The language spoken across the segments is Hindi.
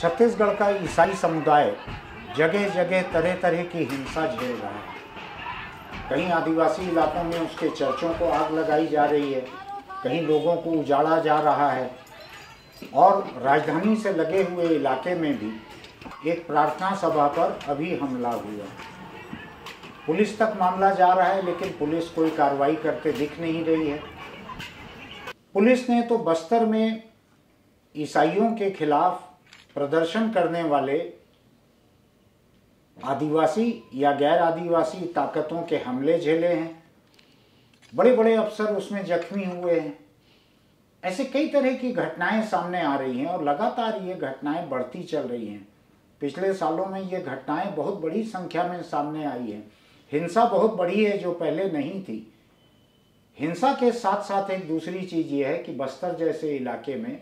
छत्तीसगढ़ का ईसाई समुदाय जगह जगह तरह तरह की हिंसा झेल रहा है कहीं आदिवासी इलाकों में उसके चर्चों को आग लगाई जा रही है कहीं लोगों को उजाड़ा जा रहा है और राजधानी से लगे हुए इलाके में भी एक प्रार्थना सभा पर अभी हमला हुआ पुलिस तक मामला जा रहा है लेकिन पुलिस कोई कार्रवाई करते दिख नहीं रही है पुलिस ने तो बस्तर में ईसाइयों के खिलाफ प्रदर्शन करने वाले आदिवासी या गैर आदिवासी ताकतों के हमले झेले हैं बड़े बड़े अफसर उसमें जख्मी हुए हैं ऐसे कई तरह की घटनाएं सामने आ रही हैं और लगातार ये घटनाएं बढ़ती चल रही हैं पिछले सालों में ये घटनाएं बहुत बड़ी संख्या में सामने आई हैं हिंसा बहुत बड़ी है जो पहले नहीं थी हिंसा के साथ साथ एक दूसरी चीज़ ये है कि बस्तर जैसे इलाके में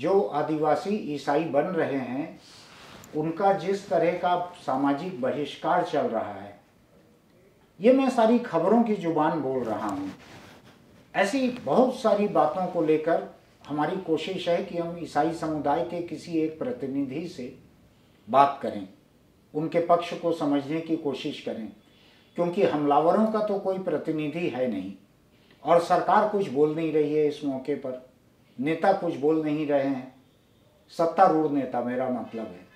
जो आदिवासी ईसाई बन रहे हैं उनका जिस तरह का सामाजिक बहिष्कार चल रहा है ये मैं सारी खबरों की जुबान बोल रहा हूँ ऐसी बहुत सारी बातों को लेकर हमारी कोशिश है कि हम ईसाई समुदाय के किसी एक प्रतिनिधि से बात करें उनके पक्ष को समझने की कोशिश करें क्योंकि हमलावरों का तो कोई प्रतिनिधि है नहीं और सरकार कुछ बोल नहीं रही है इस मौके पर नेता कुछ बोल नहीं रहे हैं सत्तारूढ़ नेता मेरा मतलब है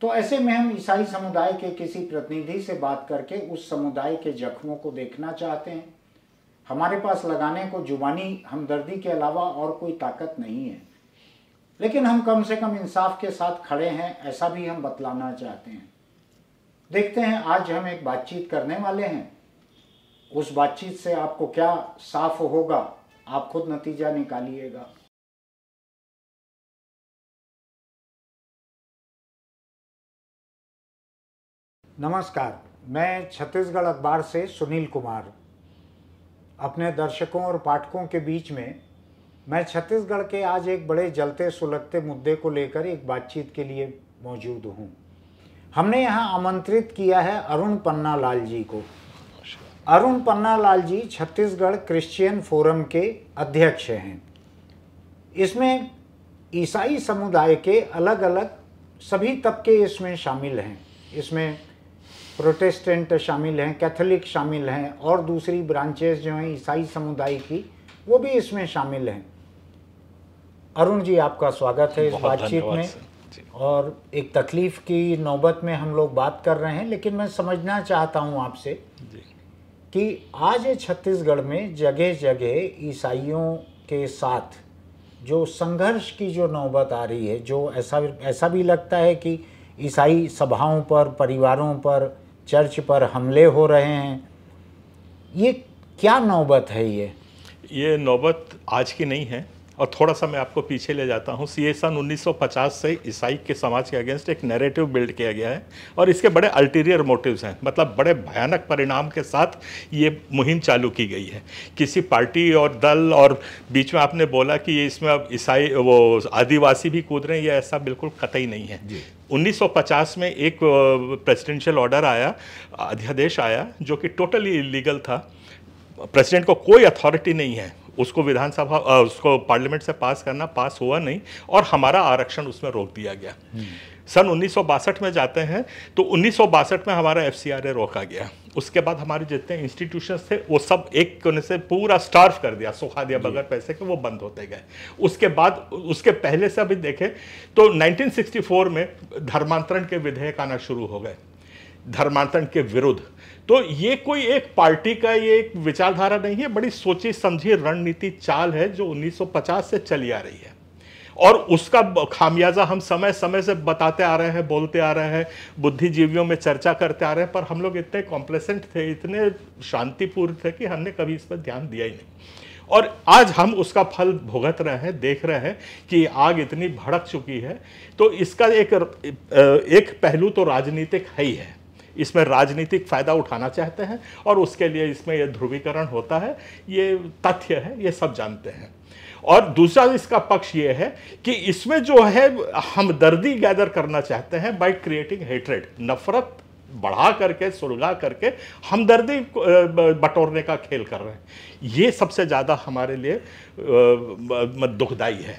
तो ऐसे में हम ईसाई समुदाय के किसी प्रतिनिधि से बात करके उस समुदाय के जख्मों को देखना चाहते हैं हमारे पास लगाने को जुबानी हमदर्दी के अलावा और कोई ताकत नहीं है लेकिन हम कम से कम इंसाफ के साथ खड़े हैं ऐसा भी हम बतलाना चाहते हैं देखते हैं आज हम एक बातचीत करने वाले हैं उस बातचीत से आपको क्या साफ होगा आप खुद नतीजा निकालिएगा नमस्कार मैं छत्तीसगढ़ अखबार से सुनील कुमार अपने दर्शकों और पाठकों के बीच में मैं छत्तीसगढ़ के आज एक बड़े जलते सुलगते मुद्दे को लेकर एक बातचीत के लिए मौजूद हूँ हमने यहाँ आमंत्रित किया है अरुण पन्ना लाल जी को अरुण पन्नालाल जी छत्तीसगढ़ क्रिश्चियन फोरम के अध्यक्ष हैं इसमें ईसाई समुदाय के अलग अलग सभी तबके इसमें शामिल हैं इसमें प्रोटेस्टेंट शामिल हैं कैथोलिक शामिल हैं और दूसरी ब्रांचेस जो हैं ईसाई समुदाय की वो भी इसमें शामिल हैं अरुण जी आपका स्वागत है इस बातचीत में और एक तकलीफ़ की नौबत में हम लोग बात कर रहे हैं लेकिन मैं समझना चाहता हूँ आपसे कि आज छत्तीसगढ़ में जगह जगह ईसाइयों के साथ जो संघर्ष की जो नौबत आ रही है जो ऐसा ऐसा भी लगता है कि ईसाई सभाओं पर परिवारों पर चर्च पर हमले हो रहे हैं ये क्या नौबत है ये ये नौबत आज की नहीं है और थोड़ा सा मैं आपको पीछे ले जाता हूँ सी सन से ईसाई के समाज के अगेंस्ट एक नैरेटिव बिल्ड किया गया है और इसके बड़े अल्टीरियर मोटिव्स हैं मतलब बड़े भयानक परिणाम के साथ ये मुहिम चालू की गई है किसी पार्टी और दल और बीच में आपने बोला कि इसमें अब ईसाई वो आदिवासी भी कूद रहे हैं ये ऐसा बिल्कुल कतई नहीं है 1950 में एक प्रेसिडेंशियल ऑर्डर आया अध्यादेश आया जो कि टोटली इलीगल था प्रेसिडेंट को कोई अथॉरिटी नहीं है उसको विधानसभा उसको पार्लियामेंट से पास करना पास हुआ नहीं और हमारा आरक्षण उसमें रोक दिया गया सन उन्नीस में जाते हैं तो उन्नीस में हमारा एफ रोका गया उसके बाद हमारे जितने इंस्टीट्यूशन थे वो सब एक कोने से पूरा स्टार्व कर दिया सुखा दिया बगैर पैसे के वो बंद होते गए उसके बाद उसके पहले से अभी देखें तो 1964 में धर्मांतरण के विधेयक आना शुरू हो गए धर्मांतरण के विरुद्ध तो ये कोई एक पार्टी का ये एक विचारधारा नहीं है बड़ी सोची समझी रणनीति चाल है जो 1950 से चली आ रही है और उसका खामियाजा हम समय समय से बताते आ रहे हैं बोलते आ रहे हैं बुद्धिजीवियों में चर्चा करते आ रहे हैं पर हम लोग इतने कॉम्प्लेसेंट थे इतने शांतिपूर्ण थे कि हमने कभी इस पर ध्यान दिया ही नहीं और आज हम उसका फल भुगत रहे हैं देख रहे हैं कि आग इतनी भड़क चुकी है तो इसका एक एक पहलू तो राजनीतिक है ही है इसमें राजनीतिक फ़ायदा उठाना चाहते हैं और उसके लिए इसमें यह ध्रुवीकरण होता है ये तथ्य है ये सब जानते हैं और दूसरा इसका पक्ष ये है कि इसमें जो है हमदर्दी गैदर करना चाहते हैं बाय क्रिएटिंग हेटरेड नफरत बढ़ा करके सुलगा करके हमदर्दी बटोरने का खेल कर रहे हैं ये सबसे ज़्यादा हमारे लिए दुखदाई है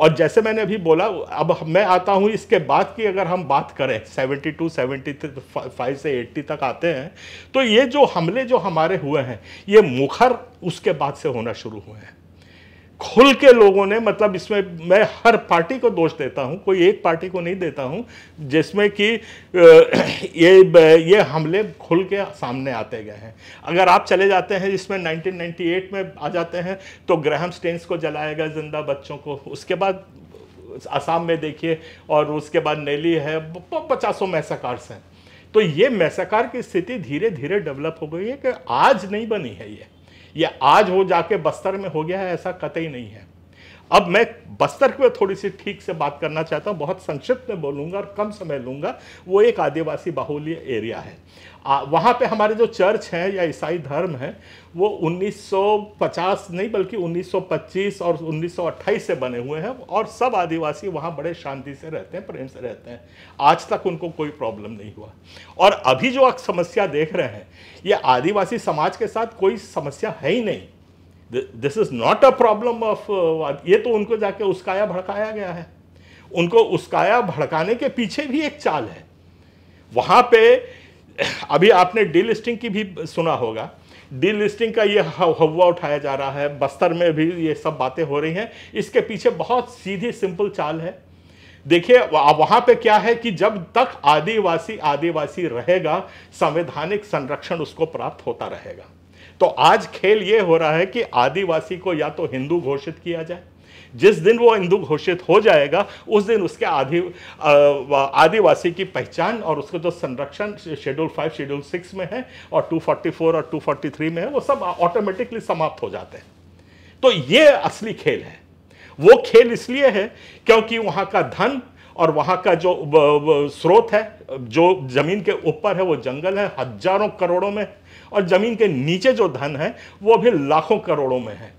और जैसे मैंने अभी बोला अब मैं आता हूँ इसके बाद की अगर हम बात करें 72, 73, फाइव से 80 तक आते हैं तो ये जो हमले जो हमारे हुए हैं ये मुखर उसके बाद से होना शुरू हुए हैं खुल के लोगों ने मतलब इसमें मैं हर पार्टी को दोष देता हूं कोई एक पार्टी को नहीं देता हूं जिसमें कि ये ये हमले खुल के सामने आते गए हैं अगर आप चले जाते हैं जिसमें 1998 में आ जाते हैं तो ग्रहम स्टेंस को जलाया गया जिंदा बच्चों को उसके बाद आसाम में देखिए और उसके बाद नेली है पचासों मैसाकार्स हैं तो ये मैसाकार की स्थिति धीरे धीरे डेवलप हो गई है कि आज नहीं बनी है ये ये आज हो जाके बस्तर में हो गया है ऐसा कतई नहीं है अब मैं बस्तर पे थोड़ी सी ठीक से बात करना चाहता हूँ बहुत संक्षिप्त में बोलूँगा और कम समय लूँगा वो एक आदिवासी बाहुल्य एरिया है आ, वहाँ पे हमारे जो चर्च हैं या ईसाई धर्म है वो 1950 नहीं बल्कि 1925 और 1928 से बने हुए हैं और सब आदिवासी वहाँ बड़े शांति से रहते हैं प्रेम से रहते हैं आज तक उनको कोई प्रॉब्लम नहीं हुआ और अभी जो आप समस्या देख रहे हैं ये आदिवासी समाज के साथ कोई समस्या है ही नहीं this is not a problem of ये तो उनको जाके उसकाया भड़काया गया है उनको उसकाया भड़काने के पीछे भी एक चाल है वहां पे अभी आपने डी लिस्टिंग की भी सुना होगा डी लिस्टिंग का ये हवा उठाया जा रहा है बस्तर में भी ये सब बातें हो रही हैं इसके पीछे बहुत सीधी सिंपल चाल है देखिए वहां पे क्या है कि जब तक आदिवासी आदिवासी रहेगा संवैधानिक संरक्षण उसको प्राप्त होता रहेगा तो आज खेल ये हो रहा है कि आदिवासी को या तो हिंदू घोषित किया जाए जिस दिन वो हिंदू घोषित हो जाएगा उस दिन उसके आदि आदिवासी की पहचान और उसका जो संरक्षण शेड्यूल फाइव शेड्यूल सिक्स में है और 244 और 243 में है वो सब ऑटोमेटिकली समाप्त हो जाते हैं तो ये असली खेल है वो खेल इसलिए है क्योंकि वहाँ का धन और वहाँ का जो स्रोत है जो जमीन के ऊपर है वो जंगल है हजारों करोड़ों में और ज़मीन के नीचे जो धन है वो भी लाखों करोड़ों में है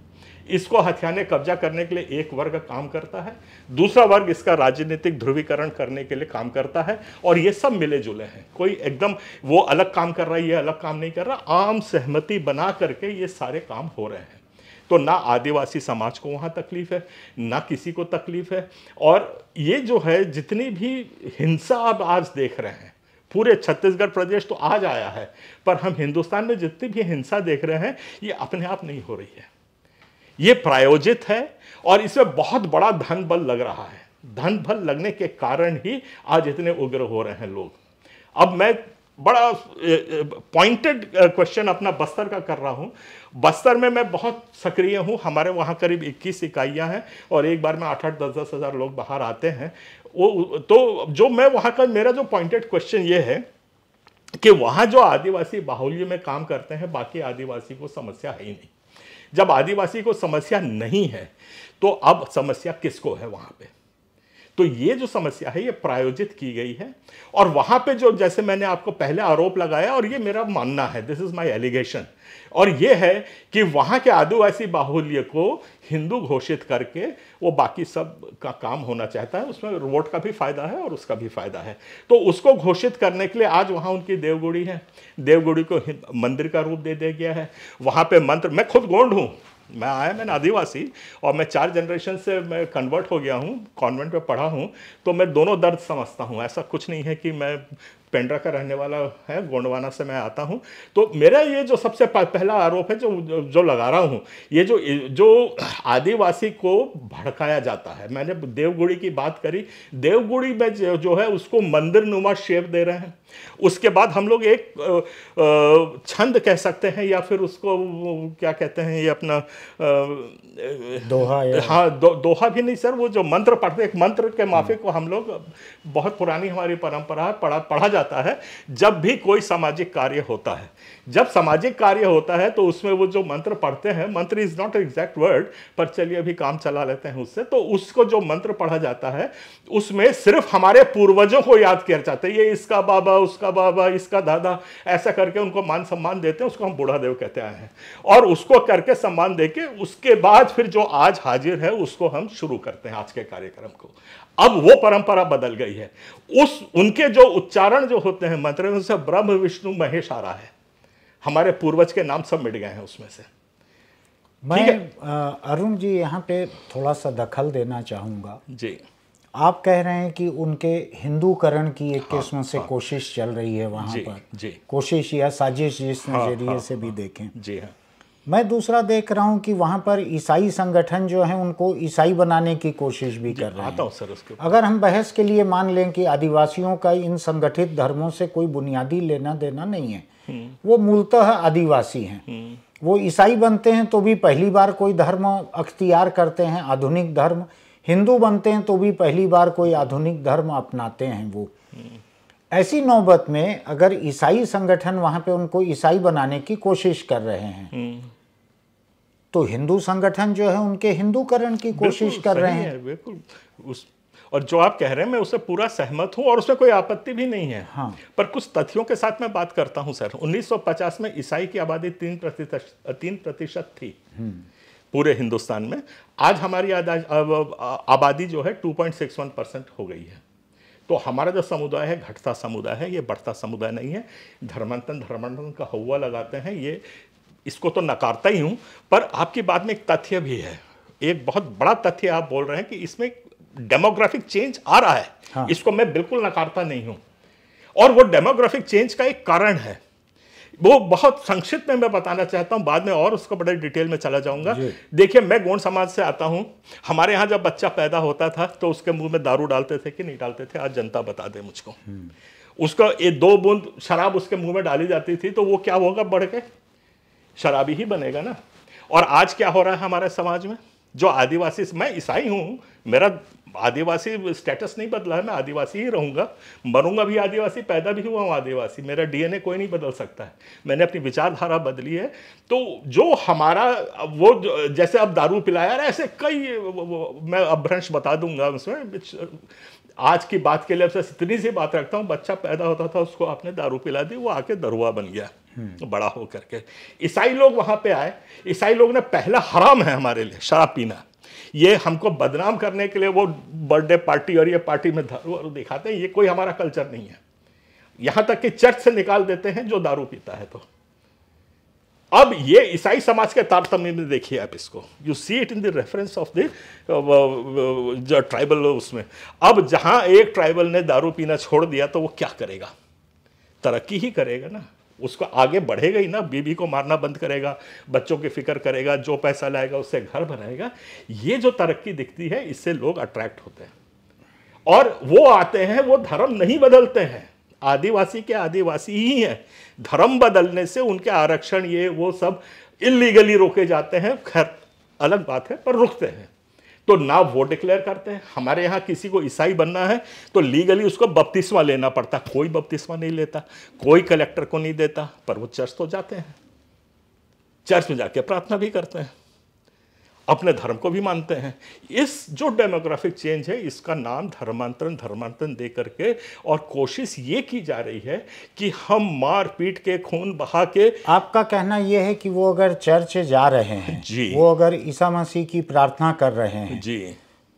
इसको हथियाने कब्जा करने के लिए एक वर्ग काम करता है दूसरा वर्ग इसका राजनीतिक ध्रुवीकरण करने के लिए काम करता है और ये सब मिले जुले हैं कोई एकदम वो अलग काम कर रहा है ये अलग काम नहीं कर रहा आम सहमति बना करके ये सारे काम हो रहे हैं तो ना आदिवासी समाज को वहाँ तकलीफ है ना किसी को तकलीफ है और ये जो है जितनी भी हिंसा आप आज देख रहे हैं पूरे छत्तीसगढ़ प्रदेश तो आज आया है पर हम हिंदुस्तान में जितनी भी हिंसा देख रहे हैं ये अपने आप नहीं हो रही है ये प्रायोजित है और इसमें बहुत बड़ा धन बल लग रहा है धन बल लगने के कारण ही आज इतने उग्र हो रहे हैं लोग अब मैं बड़ा पॉइंटेड क्वेश्चन अपना बस्तर का कर रहा हूँ बस्तर में मैं बहुत सक्रिय हूँ हमारे वहाँ करीब 21 इकाइयाँ हैं और एक बार में आठ आठ दस दस हज़ार लोग बाहर आते हैं वो तो जो मैं वहाँ का मेरा जो पॉइंटेड क्वेश्चन ये है कि वहाँ जो आदिवासी बाहुल्य में काम करते हैं बाकी आदिवासी को समस्या है ही नहीं जब आदिवासी को समस्या नहीं है तो अब समस्या किसको है वहाँ पे तो ये जो समस्या है ये प्रायोजित की गई है और वहाँ पे जो जैसे मैंने आपको पहले आरोप लगाया और ये मेरा मानना है दिस इज़ माय एलिगेशन और ये है कि वहाँ के आदिवासी बाहुल्य को हिंदू घोषित करके वो बाकी सब का काम होना चाहता है उसमें वोट का भी फायदा है और उसका भी फायदा है तो उसको घोषित करने के लिए आज वहाँ उनकी देवगुड़ी है देवगुड़ी को मंदिर का रूप दे दिया गया है वहाँ पर मंत्र मैं खुद गोंड हूँ मैं आया मैंने आदिवासी और मैं चार जनरेशन से मैं कन्वर्ट हो गया हूँ कॉन्वेंट में पढ़ा हूँ तो मैं दोनों दर्द समझता हूँ ऐसा कुछ नहीं है कि मैं पेंड्रा का रहने वाला है गोंडवाना से मैं आता हूँ तो मेरा ये जो सबसे पहला आरोप है जो जो लगा रहा हूँ ये जो जो आदिवासी को भड़काया जाता है मैंने देवगुड़ी की बात करी देवगुड़ी में जो है उसको मंदिर नुमा शेप दे रहे हैं उसके बाद हम लोग एक छंद कह सकते हैं या फिर उसको क्या कहते हैं ये अपना दोहा हाँ दो, दोहा भी नहीं सर वो जो मंत्र पढ़ते एक मंत्र के माफिक हम्म। को हम लोग बहुत पुरानी हमारी परंपरा है पढ़ा पढ़ा जाता है जब भी कोई सामाजिक कार्य होता है जब सामाजिक कार्य होता है तो उसमें वो जो मंत्र पढ़ते हैं मंत्र इज़ नॉट एग्जैक्ट वर्ड पर चलिए अभी काम चला लेते हैं उससे तो उसको जो मंत्र पढ़ा जाता है उसमें सिर्फ हमारे पूर्वजों को याद किया जाता है ये इसका बाबा उसका बाबा इसका दादा ऐसा करके उनको मान सम्मान देते हैं उसको हम बूढ़ा देव कहते आए हैं और उसको करके सम्मान दे के उसके बाद फिर जो आज हाजिर है उसको हम शुरू करते हैं आज के कार्यक्रम को अब वो परंपरा बदल गई है उस उनके जो उच्चारण जो होते हैं मंत्र उनसे ब्रह्म विष्णु महेश आ रहा है हमारे पूर्वज के नाम सब मिट गए हैं उसमें से मैं अरुण जी यहाँ पे थोड़ा सा दखल देना चाहूँगा जी आप कह रहे हैं कि उनके हिंदूकरण की एक हाँ, किस्म से हाँ, कोशिश चल रही है वहाँ पर जी, कोशिश या साजिश जिस हाँ, हाँ। नज़रिए हाँ, से भी देखें जी हाँ मैं दूसरा देख रहा हूँ कि वहाँ पर ईसाई संगठन जो है उनको ईसाई बनाने की कोशिश भी कर रहे हैं सर उसके अगर हम बहस के लिए मान लें कि आदिवासियों का इन संगठित धर्मों से कोई बुनियादी लेना देना नहीं है हम्म। वो मूलतः आदिवासी हैं हम्म। वो ईसाई बनते हैं तो भी पहली बार कोई धर्म अख्तियार करते हैं आधुनिक धर्म हिंदू बनते हैं तो भी पहली बार कोई आधुनिक धर्म अपनाते हैं वो ऐसी नौबत में अगर ईसाई संगठन वहां पे उनको ईसाई बनाने की कोशिश कर रहे हैं हम्म। तो हिंदू संगठन जो है उनके हिंदूकरण की कोशिश कर रहे हैं बिल्कुल उस और जो आप कह रहे हैं मैं उससे पूरा सहमत हूं और उसमें कोई आपत्ति भी नहीं है हाँ। पर कुछ तथ्यों के साथ मैं बात करता हूँ सर 1950 में ईसाई की आबादी तीन प्रतिशत तीन प्रतिशत थी हम्म। पूरे हिंदुस्तान में आज हमारी आबादी जो है 2.61 परसेंट हो गई है तो हमारा जो समुदाय है घटता समुदाय है ये बढ़ता समुदाय नहीं है धर्मांतन धर्मांतन का हवा लगाते हैं ये इसको तो नकारता ही हूँ पर आपकी बात में एक तथ्य भी है एक बहुत बड़ा तथ्य आप बोल रहे हैं कि इसमें डेमोग्राफिक चेंज आ रहा है हाँ। इसको मैं बिल्कुल नकारता नहीं हूँ और वो डेमोग्राफिक चेंज का एक कारण है वो बहुत संक्षिप्त में मैं बताना चाहता हूँ बाद में और उसको बड़े डिटेल में चला जाऊंगा देखिए मैं गोंड समाज से आता हूँ हमारे यहाँ जब बच्चा पैदा होता था तो उसके मुंह में दारू डालते थे कि नहीं डालते थे आज जनता बता दे मुझको हम्म। उसका ये दो बूंद शराब उसके मुंह में डाली जाती थी तो वो क्या होगा बढ़ के शराबी ही बनेगा ना और आज क्या हो रहा है हमारे समाज में जो आदिवासी मैं ईसाई हूँ मेरा आदिवासी स्टेटस नहीं बदला है मैं आदिवासी ही रहूँगा मरूंगा भी आदिवासी पैदा भी हुआ हूँ आदिवासी मेरा डीएनए कोई नहीं बदल सकता है मैंने अपनी विचारधारा बदली है तो जो हमारा वो जैसे अब दारू पिलाया रहा ऐसे कई मैं अभ्रंश बता दूंगा उसमें आज की बात के लिए आपसे इतनी सी बात रखता हूँ बच्चा पैदा होता था उसको आपने दारू पिला दी वो आके दरुआ बन गया हम्म। बड़ा होकर के ईसाई लोग वहाँ पे आए ईसाई लोग ने पहला हराम है हमारे लिए शराब पीना ये हमको बदनाम करने के लिए वो बर्थडे पार्टी और ये पार्टी में दारू दिखाते हैं ये कोई हमारा कल्चर नहीं है यहां तक कि चर्च से निकाल देते हैं जो दारू पीता है तो अब ये ईसाई समाज के तारतम्य में देखिए आप इसको you see it in the reference of the tribal उसमें अब जहां एक ट्राइबल ने दारू पीना छोड़ दिया तो वो क्या करेगा तरक्की ही करेगा ना उसको आगे बढ़ेगा ही ना बीबी को मारना बंद करेगा बच्चों की फिक्र करेगा जो पैसा लाएगा उससे घर बनाएगा ये जो तरक्की दिखती है इससे लोग अट्रैक्ट होते हैं और वो आते हैं वो धर्म नहीं बदलते हैं आदिवासी के आदिवासी ही हैं धर्म बदलने से उनके आरक्षण ये वो सब इलीगली रोके जाते हैं खैर अलग बात है पर रुकते हैं तो ना वो डिक्लेयर करते हैं हमारे यहाँ किसी को ईसाई बनना है तो लीगली उसको बपतिस्मा लेना पड़ता कोई बपतिस्मा नहीं लेता कोई कलेक्टर को नहीं देता पर वो चर्च तो जाते हैं चर्च में जाके प्रार्थना भी करते हैं अपने धर्म को भी मानते हैं इस जो डेमोग्राफिक चेंज है इसका नाम धर्मांतरण धर्मांतरण दे करके और कोशिश ये की जा रही है कि हम मार पीट के खून बहा के आपका कहना यह है कि वो अगर चर्च जा रहे हैं जी वो अगर ईसा मसीह की प्रार्थना कर रहे हैं जी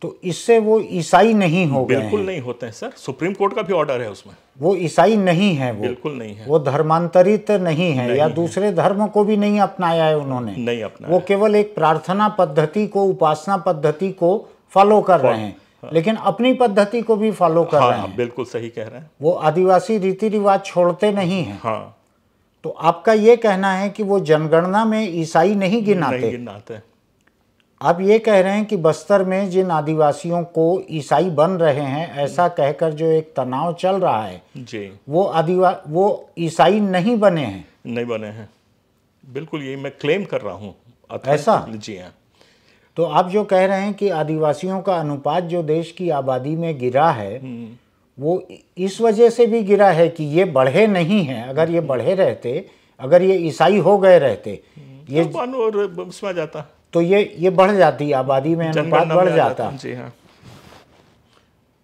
तो इससे वो ईसाई नहीं हो गए बिल्कुल नहीं होते हैं सर सुप्रीम कोर्ट का भी ऑर्डर है उसमें वो ईसाई नहीं है वो बिल्कुल नहीं है वो धर्मांतरित नहीं है नहीं या दूसरे धर्म को भी नहीं अपनाया है उन्होंने नहीं अपना वो केवल एक प्रार्थना पद्धति को उपासना पद्धति को फॉलो कर रहे हैं हाँ। लेकिन अपनी पद्धति को भी फॉलो कर हाँ, रहे हाँ, हैं बिल्कुल सही कह रहे हैं वो आदिवासी रीति रिवाज छोड़ते नहीं है तो आपका ये कहना है कि वो जनगणना में ईसाई नहीं गिनाते नहीं गिनाते आप ये कह रहे हैं कि बस्तर में जिन आदिवासियों को ईसाई बन रहे हैं ऐसा कहकर जो एक तनाव चल रहा है जी वो आदिवा वो ईसाई नहीं बने हैं नहीं बने हैं बिल्कुल ये मैं क्लेम कर रहा हूँ ऐसा जी हाँ तो आप जो कह रहे हैं कि आदिवासियों का अनुपात जो देश की आबादी में गिरा है हम्म। वो इस वजह से भी गिरा है कि ये बढ़े नहीं हैं अगर ये हम्म। बढ़े रहते अगर ये ईसाई हो गए रहते हम्म। ये और समझ जाता तो ये ये बढ़ जाती आबादी में अनुपात बढ़ जाता जी हाँ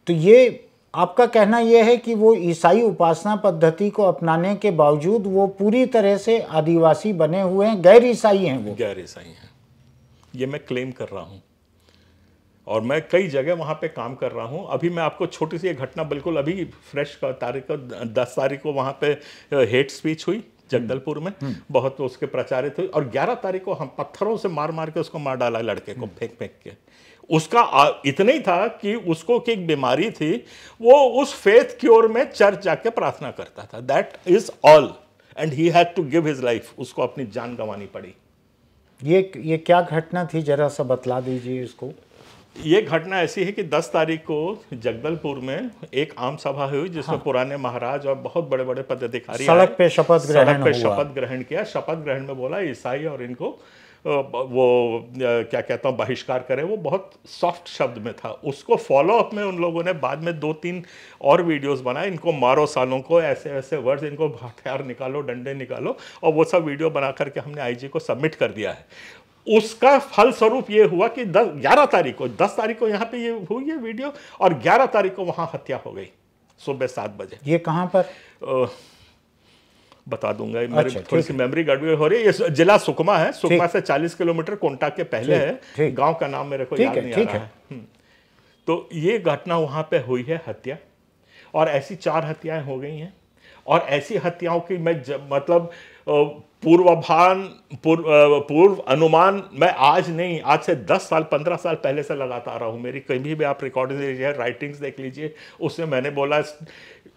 तो ये आपका कहना यह है कि वो ईसाई उपासना पद्धति को अपनाने के बावजूद वो पूरी तरह से आदिवासी बने हुए हैं गैर ईसाई हैं वो गैर ईसाई हैं ये मैं क्लेम कर रहा हूँ और मैं कई जगह वहाँ पे काम कर रहा हूँ अभी मैं आपको छोटी सी एक घटना बिल्कुल अभी फ्रेश तारीख को दस तारीख को वहाँ पे हेट स्पीच हुई जगदलपुर में हम्म। बहुत उसके प्रचारित हुई और 11 तारीख को हम पत्थरों से मार मार के उसको मार डाला लड़के को हम्म। फेंक फेंक के उसका इतना ही था कि उसको कि एक बीमारी थी वो उस फेथ की ओर में चर्च जाके प्रार्थना करता था that is all and he had to give his life उसको अपनी जान गंवानी पड़ी ये ये क्या घटना थी जरा सा बतला दीजिए इसको ये घटना ऐसी है कि 10 तारीख को जगदलपुर में एक आम सभा हुई जिसमें हाँ। पुराने महाराज और बहुत बड़े बड़े पदाधिकारी सड़क पे शपथ सड़क पे शपथ ग्रहण किया शपथ ग्रहण में बोला ईसाई और इनको वो क्या कहता हूँ बहिष्कार करें वो बहुत सॉफ्ट शब्द में था उसको फॉलो अप में उन लोगों ने बाद में दो तीन और वीडियोस बनाए इनको मारो सालों को ऐसे ऐसे वर्ड्स इनको हथियार निकालो डंडे निकालो और वो सब वीडियो बना करके हमने आईजी को सबमिट कर दिया है उसका फल स्वरूप ये हुआ कि दस ग्यारह तारीख को 10 तारीख को यहाँ पे ये हुई है वीडियो और ग्यारह तारीख को वहाँ हत्या हो गई सुबह सात बजे ये कहाँ पर ओ, बता दूंगा मेरे अच्छा, थोड़ी सी मेमोरी गड़बड़ हो रही है ये जिला सुकमा है सुकमा से 40 किलोमीटर कोंटा के पहले है गांव का नाम मेरे को याद नहीं आ रहा है हम्म। तो ये घटना वहाँ पे हुई है हत्या और ऐसी चार हत्याएं हो गई हैं और ऐसी हत्याओं की मैं जब मतलब पूर्वाभान पूर्व पूर्व अनुमान मैं आज नहीं आज से 10 साल 15 साल पहले से लगाता आ रहा हूँ मेरी कहीं भी आप रिकॉर्डिंग लीजिए राइटिंग्स देख लीजिए उसमें मैंने बोला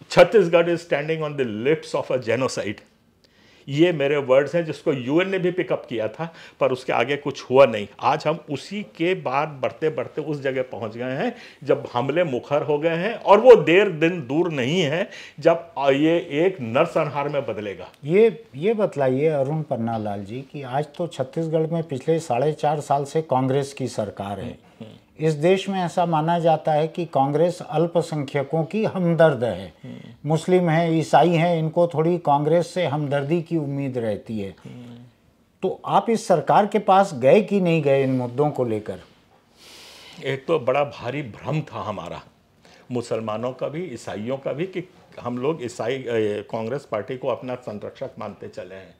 Chhattisgarh is standing on the lips of a genocide ये मेरे वर्ड्स हैं जिसको यूएन ने भी पिकअप किया था पर उसके आगे कुछ हुआ नहीं आज हम उसी के बाद बढ़ते बढ़ते उस जगह पहुंच गए हैं जब हमले मुखर हो गए हैं और वो देर दिन दूर नहीं है जब ये एक नरसंहार में बदलेगा ये ये बतलाइए अरुण पन्ना लाल जी कि आज तो छत्तीसगढ़ में पिछले साढ़े चार साल से कांग्रेस की सरकार है हम्म, हम्म। इस देश में ऐसा माना जाता है कि कांग्रेस अल्पसंख्यकों की हमदर्द है मुस्लिम है ईसाई है इनको थोड़ी कांग्रेस से हमदर्दी की उम्मीद रहती है तो आप इस सरकार के पास गए कि नहीं गए इन मुद्दों को लेकर एक तो बड़ा भारी भ्रम था हमारा मुसलमानों का भी ईसाइयों का भी कि हम लोग ईसाई कांग्रेस पार्टी को अपना संरक्षक मानते चले हैं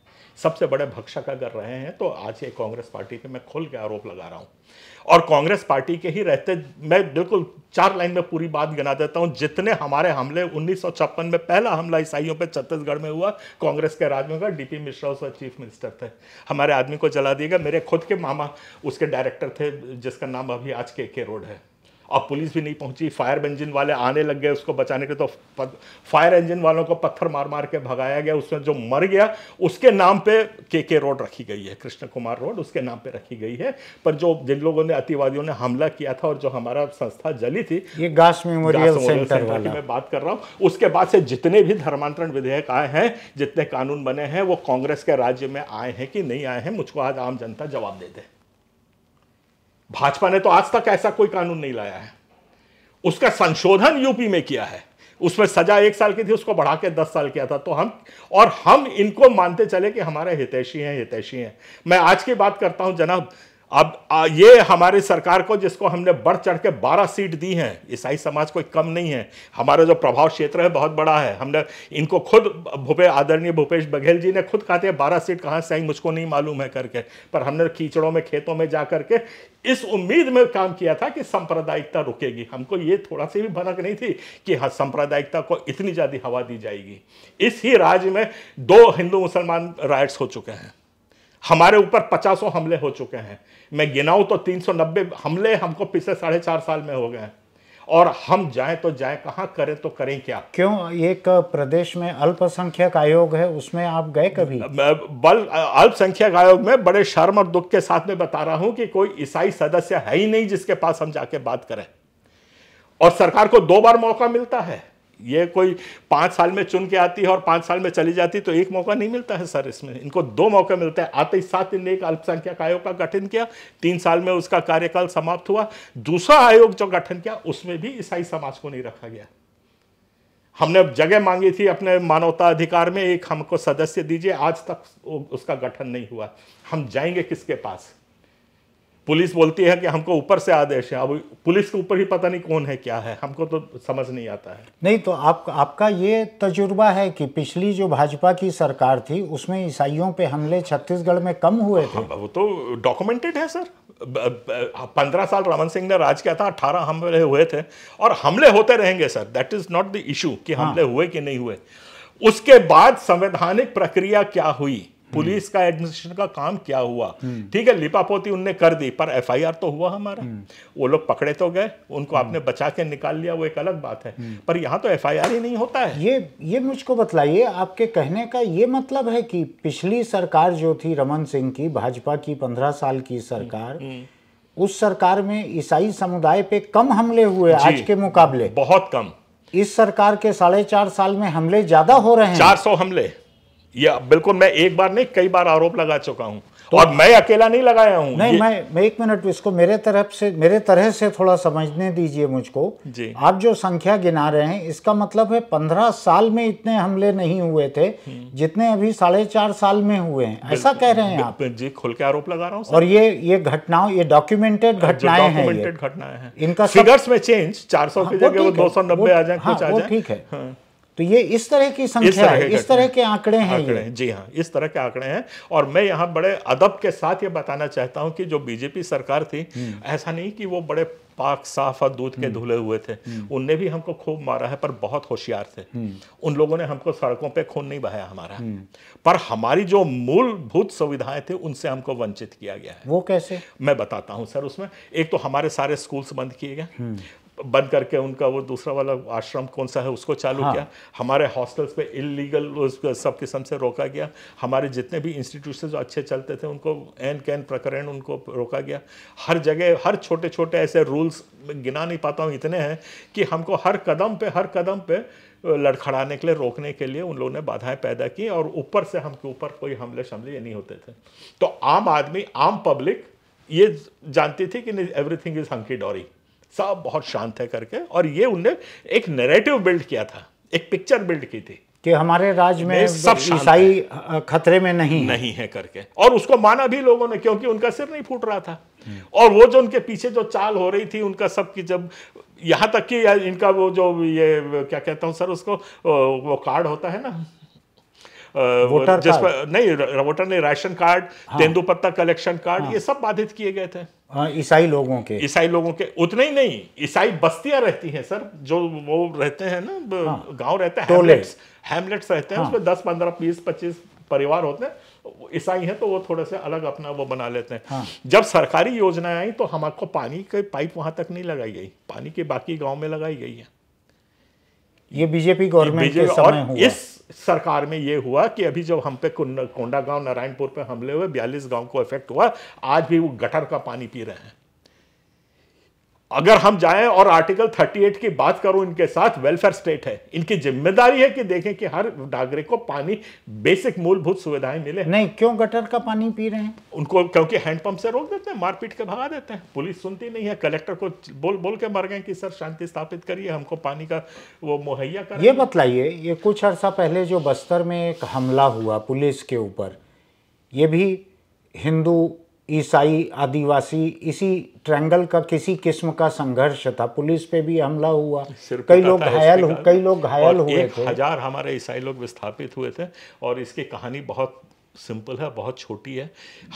सबसे बड़े भक्षक अगर रहे हैं तो आज ये कांग्रेस पार्टी पे मैं खुल के आरोप लगा रहा हूँ और कांग्रेस पार्टी के ही रहते मैं बिल्कुल चार लाइन में पूरी बात गिना देता हूँ जितने हमारे हमले उन्नीस में पहला हमला ईसाइयों पर छत्तीसगढ़ में हुआ कांग्रेस के राज्य में हुआ डी मिश्रा उस चीफ मिनिस्टर थे हमारे आदमी को जला दिएगा मेरे खुद के मामा उसके डायरेक्टर थे जिसका नाम अभी आज के के रोड है अब पुलिस भी नहीं पहुंची फायर इंजन वाले आने लग गए उसको बचाने के तो फायर इंजन वालों को पत्थर मार मार के भगाया गया उसमें जो मर गया उसके नाम पे के के रोड रखी गई है कृष्ण कुमार रोड उसके नाम पे रखी गई है पर जो जिन लोगों ने अतिवादियों ने हमला किया था और जो हमारा संस्था जली थी ये गास मेमोरियल सेंटर, की मैं बात कर रहा हूँ उसके बाद से जितने भी धर्मांतरण विधेयक आए हैं जितने कानून बने हैं वो कांग्रेस के राज्य में आए हैं कि नहीं आए हैं मुझको आज आम जनता जवाब दे दें भाजपा ने तो आज तक ऐसा कोई कानून नहीं लाया है उसका संशोधन यूपी में किया है उसमें सजा एक साल की थी उसको बढ़ा के दस साल किया था तो हम और हम इनको मानते चले कि हमारे हितैषी हैं हितैषी हैं मैं आज की बात करता हूं जनाब अब ये हमारे सरकार को जिसको हमने बढ़ चढ़ के बारह सीट दी हैं ईसाई समाज कोई कम नहीं है हमारा जो प्रभाव क्षेत्र है बहुत बड़ा है हमने इनको खुद भूपे आदरणीय भूपेश बघेल जी ने खुद कहते हैं बारह सीट कहाँ से आई मुझको नहीं मालूम है करके पर हमने कीचड़ों में खेतों में जा करके इस उम्मीद में काम किया था कि सांप्रदायिकता रुकेगी हमको ये थोड़ा सी भी भनक नहीं थी कि हाँ सांप्रदायिकता को इतनी ज़्यादा हवा दी जाएगी इस ही राज्य में दो हिंदू मुसलमान राइट्स हो चुके हैं हमारे ऊपर पचासों हमले हो चुके हैं मैं गिनाऊं तो 390 हमले हमको पिछले साढ़े चार साल में हो गए हैं और हम जाएं तो जाएं कहाँ करें तो करें क्या क्यों एक प्रदेश में अल्पसंख्यक आयोग है उसमें आप गए कभी बल अल्पसंख्यक आयोग में बड़े शर्म और दुख के साथ में बता रहा हूं कि कोई ईसाई सदस्य है ही नहीं जिसके पास हम जाके बात करें और सरकार को दो बार मौका मिलता है ये कोई पाँच साल में चुन के आती है और पाँच साल में चली जाती तो एक मौका नहीं मिलता है सर इसमें इनको दो मौके मिलते हैं आते ही साथ इनने एक अल्पसंख्यक आयोग का गठन किया तीन साल में उसका कार्यकाल समाप्त हुआ दूसरा आयोग जो गठन किया उसमें भी ईसाई समाज को नहीं रखा गया हमने जगह मांगी थी अपने मानवता अधिकार में एक हमको सदस्य दीजिए आज तक उसका गठन नहीं हुआ हम जाएंगे किसके पास पुलिस बोलती है कि हमको ऊपर से आदेश है अब पुलिस के ऊपर ही पता नहीं कौन है क्या है हमको तो समझ नहीं आता है नहीं तो आप आपका ये तजुर्बा है कि पिछली जो भाजपा की सरकार थी उसमें ईसाइयों पे हमले छत्तीसगढ़ में कम हुए थे हाँ, वो तो डॉक्यूमेंटेड है सर पंद्रह साल रमन सिंह ने राज किया था अठारह हमले हुए थे और हमले होते रहेंगे sir that is not the issue कि हाँ। हमले हाँ। हुए कि नहीं हुए उसके बाद संवैधानिक प्रक्रिया क्या हुई पुलिस का एडमिनिस्ट्रेशन का काम क्या हुआ ठीक है लिपापोती उनने कर दी पर एफआईआर तो हुआ हमारा वो लोग पकड़े तो गए उनको आपने बचा के निकाल लिया वो एक अलग बात है पर यहाँ तो एफ ही नहीं होता है ये ये मुझको बतलाइए आपके कहने का ये मतलब है कि पिछली सरकार जो थी रमन सिंह की भाजपा की पंद्रह साल की सरकार हम्म, हम्म। उस सरकार में ईसाई समुदाय पे कम हमले हुए आज के मुकाबले बहुत कम इस सरकार के साढ़े चार साल में हमले ज्यादा हो रहे हैं चार सौ हमले या बिल्कुल मैं एक बार नहीं कई बार आरोप लगा चुका हूँ तो और मैं अकेला नहीं लगाया हूं नहीं मैं मैं एक मिनट इसको मेरे तरफ से मेरे तरह से थोड़ा समझने दीजिए मुझको जी आप जो संख्या गिना रहे हैं इसका मतलब है पंद्रह साल में इतने हमले नहीं हुए थे हम्म। जितने अभी साढ़े चार साल में हुए हैं ऐसा कह रहे हैं आप जी खुल के आरोप लगा रहा हूँ और ये ये घटनाओं ये डॉक्यूमेंटेड हाँ, घटनाएं हैं घटनाएं हैं इनका फिगर्स में चेंज चार सौ हाँ, दो सौ नब्बे आ हाँ, जाए ठीक है तो ये इस तरह की संख्या है इस तरह के आंकड़े हैं आंकड़े हैं जी हाँ इस तरह के आंकड़े हैं और मैं यहाँ बड़े अदब के साथ ये बताना चाहता हूँ कि जो बीजेपी सरकार थी हम्म। ऐसा नहीं कि वो बड़े पाक साफ और दूध के हम्म। धुले हुए थे हम्म। उनने भी हमको खूब मारा है पर बहुत होशियार थे उन लोगों ने हमको सड़कों पे खून नहीं बहाया हमारा पर हमारी जो मूलभूत सुविधाएं थी उनसे हमको वंचित किया गया है वो कैसे मैं बताता हूँ सर उसमें एक तो हमारे सारे स्कूल्स बंद किए गए बंद करके उनका वो दूसरा वाला आश्रम कौन सा है उसको चालू हाँ। किया हमारे हॉस्टल्स पे इलीगल सब किस्म से रोका गया हमारे जितने भी इंस्टीट्यूशन जो अच्छे चलते थे उनको एन कैन प्रकरण उनको रोका गया हर जगह हर छोटे छोटे ऐसे रूल्स गिना नहीं पाता हूँ इतने हैं कि हमको हर कदम पे हर कदम पे लड़खड़ाने के लिए रोकने के लिए उन लोगों ने बाधाएं पैदा की और ऊपर से हमके ऊपर कोई हमले शमले ये नहीं होते थे तो आम आदमी आम पब्लिक ये जानती थी कि एवरीथिंग इज हंकी डॉरी सब बहुत शांत है करके और ये उनने एक नैरेटिव बिल्ड किया था एक पिक्चर बिल्ड की थी कि हमारे राज्य में सब ईसाई खतरे में नहीं है। नहीं है करके और उसको माना भी लोगों ने क्योंकि उनका सिर नहीं फूट रहा था और वो जो उनके पीछे जो चाल हो रही थी उनका सब की जब यहाँ तक कि इनका वो जो ये क्या कहता हूँ सर उसको वो कार्ड होता है ना जिस पर नहीं वोटर ने राशन कार्ड हाँ, तेंदुपत्ता कलेक्शन कार्ड हाँ, ये सब बाधित किए गए थे हाँ, ईसाई लोगों के ईसाई लोगों के उतने ही नहीं ईसाई बस्तियां रहती हैं सर जो वो रहते हैं ना हाँ, गांव रहते हैं हेमलेट्स हेमलेट्स रहते हैं हाँ। उसमें दस पंद्रह बीस पच्चीस परिवार होते हैं ईसाई हैं तो वो थोड़े से अलग अपना वो बना लेते हैं हाँ। जब सरकारी योजनाएं आई तो हमको पानी के पाइप वहां तक नहीं लगाई गई पानी के बाकी गांव में लगाई गई है ये बीजेपी गवर्नमेंट के समय हुआ। इस सरकार में ये हुआ कि अभी जब हम पे कोंडागांव नारायणपुर पे हमले हुए बयालीस गांव को इफेक्ट हुआ आज भी वो गटर का पानी पी रहे हैं अगर हम जाएं और आर्टिकल 38 की बात करूं इनके साथ वेलफेयर स्टेट है इनकी जिम्मेदारी है कि देखें कि हर नागरिक को पानी बेसिक मूलभूत सुविधाएं मिले नहीं क्यों गटर का पानी पी रहे हैं उनको क्योंकि हैंडपंप से रोक देते हैं मारपीट के भगा देते हैं पुलिस सुनती नहीं है कलेक्टर को बोल बोल के मर गए कि सर शांति स्थापित करिए हमको पानी का वो मुहैया कर ये बतलाइए ये कुछ अर्सा पहले जो बस्तर में एक हमला हुआ पुलिस के ऊपर ये भी हिंदू ईसाई आदिवासी इसी ट्रैंगल का किसी किस्म का संघर्ष था पुलिस पे भी हमला हुआ कई लोग घायल कई लोग घायल हुए थे हजार हमारे ईसाई लोग विस्थापित हुए थे और इसकी कहानी बहुत सिंपल है बहुत छोटी है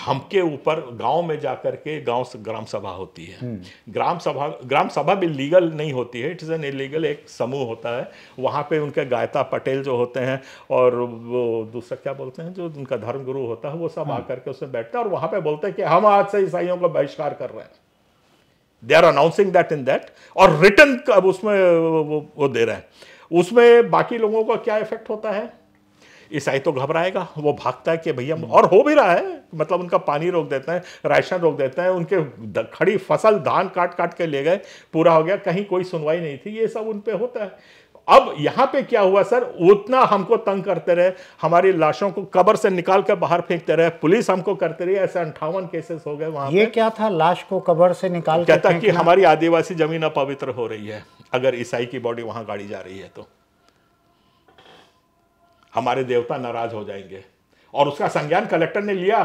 हमके ऊपर गांव में जाकर के गांव ग्राम सभा होती है हम्म। ग्राम सभा ग्राम सभा भी लीगल नहीं होती है इट्स एन इलीगल एक समूह होता है वहां पे उनके गायता पटेल जो होते हैं और वो दूसरा क्या बोलते हैं जो उनका धर्म गुरु होता है वो सब हम्म। आकर के उसमें बैठते हैं और वहां पे बोलते हैं कि हम आज से ईसाइयों का बहिष्कार कर रहे हैं they are announcing that in that और रिटर्न उसमें वो दे रहे हैं उसमें बाकी लोगों का क्या इफेक्ट होता है ईसाई तो घबराएगा वो भागता है कि भैया और हो भी रहा है मतलब उनका पानी रोक देते हैं राशन रोक देते हैं उनके खड़ी फसल धान काट काट के ले गए पूरा हो गया कहीं कोई सुनवाई नहीं थी ये सब उन पर होता है अब यहाँ पे क्या हुआ सर उतना हमको तंग करते रहे हमारी लाशों को कबर से निकाल कर बाहर फेंकते रहे पुलिस हमको करते रही ऐसे अंठावन केसेस हो गए वहाँ ये क्या था लाश को कबर से निकाल कहता कि हमारी आदिवासी जमीन अपवित्र हो रही है अगर ईसाई की बॉडी वहाँ गाड़ी जा रही है तो हमारे देवता नाराज हो जाएंगे और उसका संज्ञान कलेक्टर ने लिया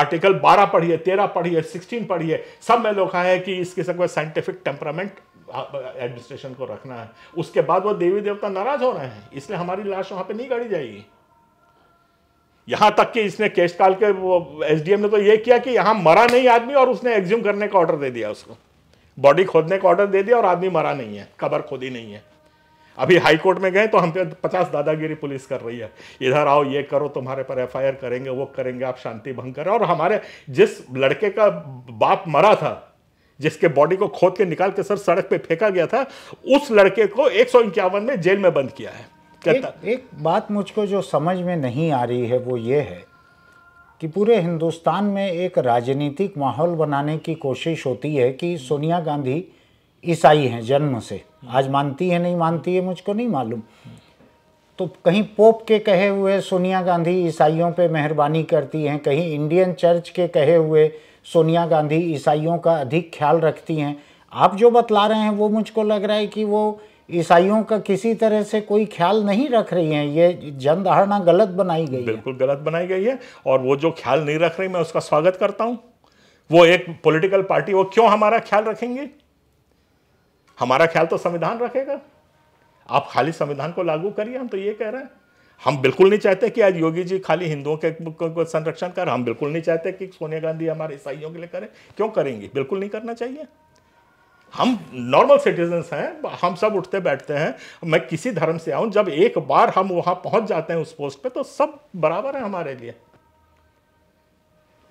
आर्टिकल 12 पढ़िए 13 पढ़िए 16 पढ़िए सब में लिखा है कि इस किस्म का साइंटिफिक टेम्परामेंट एडमिनिस्ट्रेशन को रखना है उसके बाद वो देवी देवता नाराज हो रहे हैं इसलिए हमारी लाश वहां पे नहीं गाड़ी जाएगी यहां तक कि इसने केशकाल के वो एसडीएम ने तो ये किया कि यहां मरा नहीं आदमी और उसने एग्ज्यूम करने का ऑर्डर दे दिया उसको बॉडी खोदने का ऑर्डर दे दिया और आदमी मरा नहीं है कबर खोदी नहीं है अभी हाईकोर्ट में गए तो हम पे पचास दादागिरी पुलिस कर रही है इधर आओ ये करो तुम्हारे पर एफ करेंगे वो करेंगे आप शांति भंग करें और हमारे जिस लड़के का बाप मरा था जिसके बॉडी को खोद के निकाल के सर सड़क पे फेंका गया था उस लड़के को एक में जेल में बंद किया है एक, एक बात मुझको जो समझ में नहीं आ रही है वो ये है कि पूरे हिंदुस्तान में एक राजनीतिक माहौल बनाने की कोशिश होती है कि सोनिया गांधी ईसाई हैं जन्म से आज मानती है नहीं मानती है मुझको नहीं मालूम तो कहीं पोप के कहे हुए सोनिया गांधी ईसाइयों पे मेहरबानी करती हैं कहीं इंडियन चर्च के कहे हुए सोनिया गांधी ईसाइयों का अधिक ख्याल रखती हैं आप जो बतला रहे हैं वो मुझको लग रहा है कि वो ईसाइयों का किसी तरह से कोई ख्याल नहीं रख रही हैं ये जनधारणा गलत बनाई गई बिल्कुल है। गलत बनाई गई है और वो जो ख्याल नहीं रख रही मैं उसका स्वागत करता हूँ वो एक पॉलिटिकल पार्टी वो क्यों हमारा ख्याल रखेंगे हमारा ख्याल तो संविधान रखेगा आप खाली संविधान को लागू करिए हम तो ये कह रहे हैं हम बिल्कुल नहीं चाहते कि आज योगी जी खाली हिंदुओं के संरक्षण कर हम बिल्कुल नहीं चाहते कि सोनिया गांधी हमारे ईसाइयों के लिए करें क्यों करेंगे बिल्कुल नहीं करना चाहिए हम नॉर्मल सिटीजन्स हैं हम सब उठते बैठते हैं मैं किसी धर्म से आऊं जब एक बार हम वहां पहुंच जाते हैं उस पोस्ट पे तो सब बराबर है हमारे लिए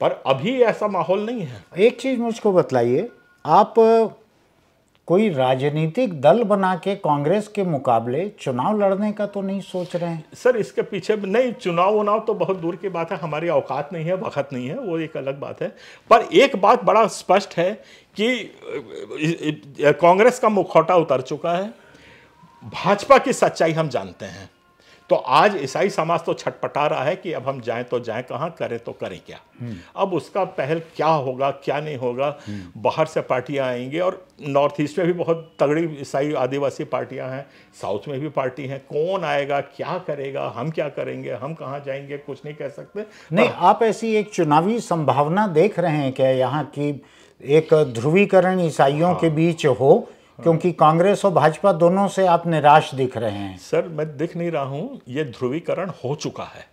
पर अभी ऐसा माहौल नहीं है एक चीज मुझको बतलाइए आप कोई राजनीतिक दल बना के कांग्रेस के मुकाबले चुनाव लड़ने का तो नहीं सोच रहे हैं सर इसके पीछे नहीं चुनाव वुनाव तो बहुत दूर की बात है हमारी औकात नहीं है वक़्त नहीं है वो एक अलग बात है पर एक बात बड़ा स्पष्ट है कि कांग्रेस का मुखौटा उतर चुका है भाजपा की सच्चाई हम जानते हैं तो आज ईसाई समाज तो छटपटा रहा है कि अब हम जाएं तो जाएं कहाँ करें तो करें क्या हम्म। अब उसका पहल क्या होगा क्या नहीं होगा हम्म। बाहर से पार्टियाँ आएंगी और नॉर्थ ईस्ट में भी बहुत तगड़ी ईसाई आदिवासी पार्टियाँ हैं साउथ में भी पार्टी हैं कौन आएगा क्या करेगा हम क्या करेंगे हम कहाँ जाएंगे कुछ नहीं कह सकते नहीं आप ऐसी एक चुनावी संभावना देख रहे हैं क्या यहाँ की एक ध्रुवीकरण ईसाइयों हाँ। के बीच हो हाँ। क्योंकि कांग्रेस और भाजपा दोनों से आप निराश दिख रहे हैं सर मैं दिख नहीं रहा हूँ ये ध्रुवीकरण हो चुका है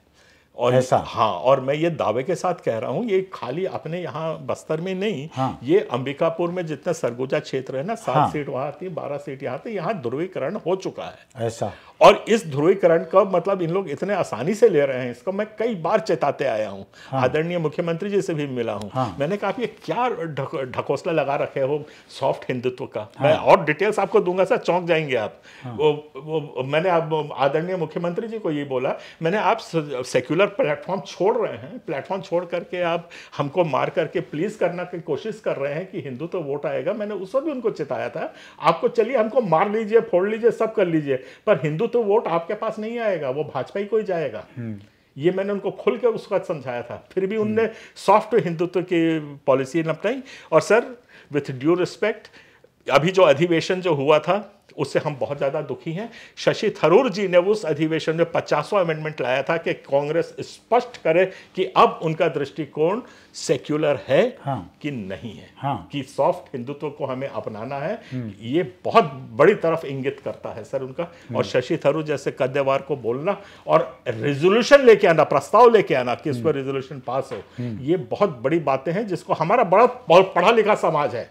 और ऐसा हाँ और मैं ये दावे के साथ कह रहा हूँ ये खाली अपने यहाँ बस्तर में नहीं हाँ। ये अंबिकापुर में जितना सरगुजा क्षेत्र है ना सात हाँ। सीट आती थी बारह सीट यहाँ थी यहाँ ध्रुवीकरण हो चुका है ऐसा और इस ध्रुवीकरण का मतलब इन लोग इतने आसानी से ले रहे हैं इसको मैं कई बार चेताते आया हूँ हाँ। आदरणीय मुख्यमंत्री जी से भी मिला हूँ हाँ। मैंने कहा ये क्या ढकोसला लगा रखे हो सॉफ्ट हिंदुत्व का हाँ। मैं और डिटेल्स आपको दूंगा सर चौंक जाएंगे आप हाँ। वो, वो मैंने आप आदरणीय मुख्यमंत्री जी को ये बोला मैंने आप सेक्युलर पर्टिकुलर प्लेटफॉर्म छोड़ रहे हैं प्लेटफॉर्म छोड़ करके आप हमको मार करके प्लीज़ करना की कोशिश कर रहे हैं कि हिंदू तो वोट आएगा मैंने उस वक्त भी उनको चिताया था आपको चलिए हमको मार लीजिए फोड़ लीजिए सब कर लीजिए पर हिंदू तो वोट आपके पास नहीं आएगा वो भाजपा ही कोई जाएगा हम्म। ये मैंने उनको खुल के उस वक्त समझाया था फिर भी हम्म। उनने सॉफ्ट हिंदुत्व की पॉलिसी अपनाई और सर विथ ड्यू रिस्पेक्ट अभी जो अधिवेशन जो हुआ था उससे हम बहुत ज़्यादा दुखी हैं शशि थरूर जी ने उस अधिवेशन में पचासवां अमेंडमेंट लाया था कि कांग्रेस स्पष्ट करे कि अब उनका दृष्टिकोण सेक्युलर है हाँ। कि नहीं है हाँ। कि सॉफ्ट हिंदुत्व को हमें अपनाना है हम्म। ये बहुत बड़ी तरफ इंगित करता है सर उनका हम्म। और शशि थरूर जैसे कद्देवार को बोलना और रेजोल्यूशन लेके आना प्रस्ताव लेके आना कि इस पर रेजोल्यूशन हम्म। पास हो ये बहुत बड़ी बातें हैं जिसको हमारा बड़ा पढ़ा लिखा समाज है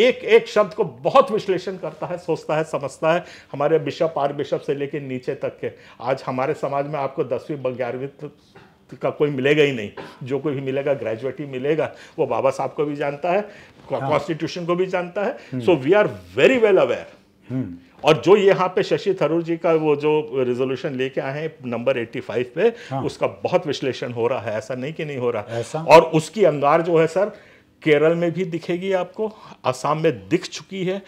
एक एक शब्द को बहुत विश्लेषण करता है सोचता है समझता है हमारे बिशप आर बिशप से लेकर नीचे तक के आज हमारे समाज में आपको दसवीं ग्यारहवीं का कोई मिलेगा ही नहीं जो कोई भी मिलेगा ग्रेजुएट ही मिलेगा वो बाबा साहब को भी जानता है कॉन्स्टिट्यूशन हाँ। को भी जानता है so we are very well aware और जो यहाँ पे शशि थरूर जी का वो जो रिजोल्यूशन लेके आए हैं नंबर 85 पे हाँ। उसका बहुत विश्लेषण हो रहा है ऐसा नहीं कि नहीं हो रहा है और उसकी अंगार जो है सर केरल में भी दिखेगी आपको असम में दिख चुकी है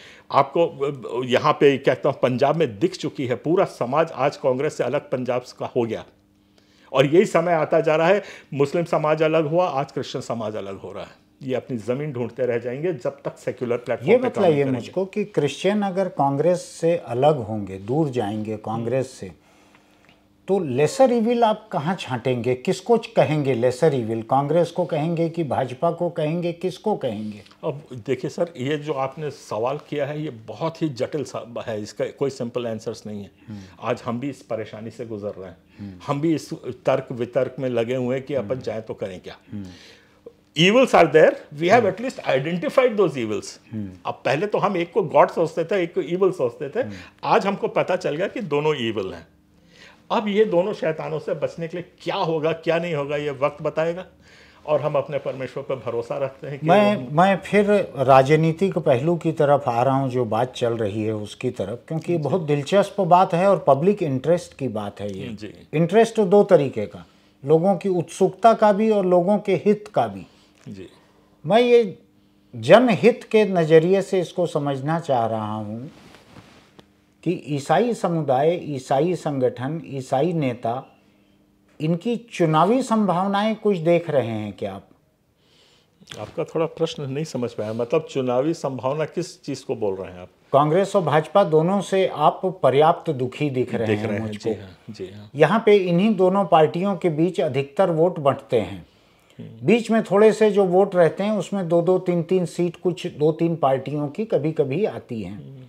आपको यहाँ पे कहता हूँ पंजाब में दिख चुकी है पूरा समाज आज कांग्रेस से अलग पंजाब का हो गया और यही समय आता जा रहा है मुस्लिम समाज अलग हुआ आज क्रिश्चियन समाज अलग हो रहा है ये अपनी जमीन ढूंढते रह जाएंगे जब तक सेक्युलर प्लेटफॉर्म ये बताइए मुझको कि क्रिश्चियन अगर कांग्रेस से अलग होंगे दूर जाएंगे कांग्रेस से तो लेसर इविल आप कहाँ छांटेंगे किसको कहेंगे लेसर इविल कांग्रेस को कहेंगे कि भाजपा को कहेंगे किसको कहेंगे अब देखिए सर ये जो आपने सवाल किया है ये बहुत ही जटिल है इसका कोई सिंपल आंसर्स नहीं है हम्म। आज हम भी इस परेशानी से गुजर रहे हैं हम्म। हम भी इस तर्क वितर्क में लगे हुए हैं कि अपन जाए हम्म। तो करें क्या evils are there we have at least identified those evils अब पहले तो हम एक को गॉड सोचते थे एक को ईवल सोचते थे आज हमको पता चल गया कि दोनों ईवल हैं अब ये दोनों शैतानों से बचने के लिए क्या होगा क्या नहीं होगा ये वक्त बताएगा और हम अपने परमेश्वर पर भरोसा रखते हैं कि मैं मैं फिर राजनीतिक पहलू की तरफ आ रहा हूँ जो बात चल रही है उसकी तरफ क्योंकि बहुत दिलचस्प बात है और पब्लिक इंटरेस्ट की बात है ये इंटरेस्ट दो तरीके का लोगों की उत्सुकता का भी और लोगों के हित का भी जी मैं ये जनहित के नज़रिए से इसको समझना चाह रहा हूँ कि ईसाई समुदाय ईसाई संगठन ईसाई नेता इनकी चुनावी संभावनाएं कुछ देख रहे हैं क्या आप आपका थोड़ा प्रश्न नहीं समझ पाया मतलब चुनावी संभावना किस चीज को बोल रहे हैं आप कांग्रेस और भाजपा दोनों से आप पर्याप्त दुखी दिख रहे दिख हैं हैं मुझको जी हाँ, जी हाँ। यहाँ पे इन्हीं दोनों पार्टियों के बीच अधिकतर वोट बंटते हैं हम्म। बीच में थोड़े से जो वोट रहते हैं उसमें दो दो तीन तीन सीट कुछ दो तीन पार्टियों की कभी कभी आती हैं हम्म।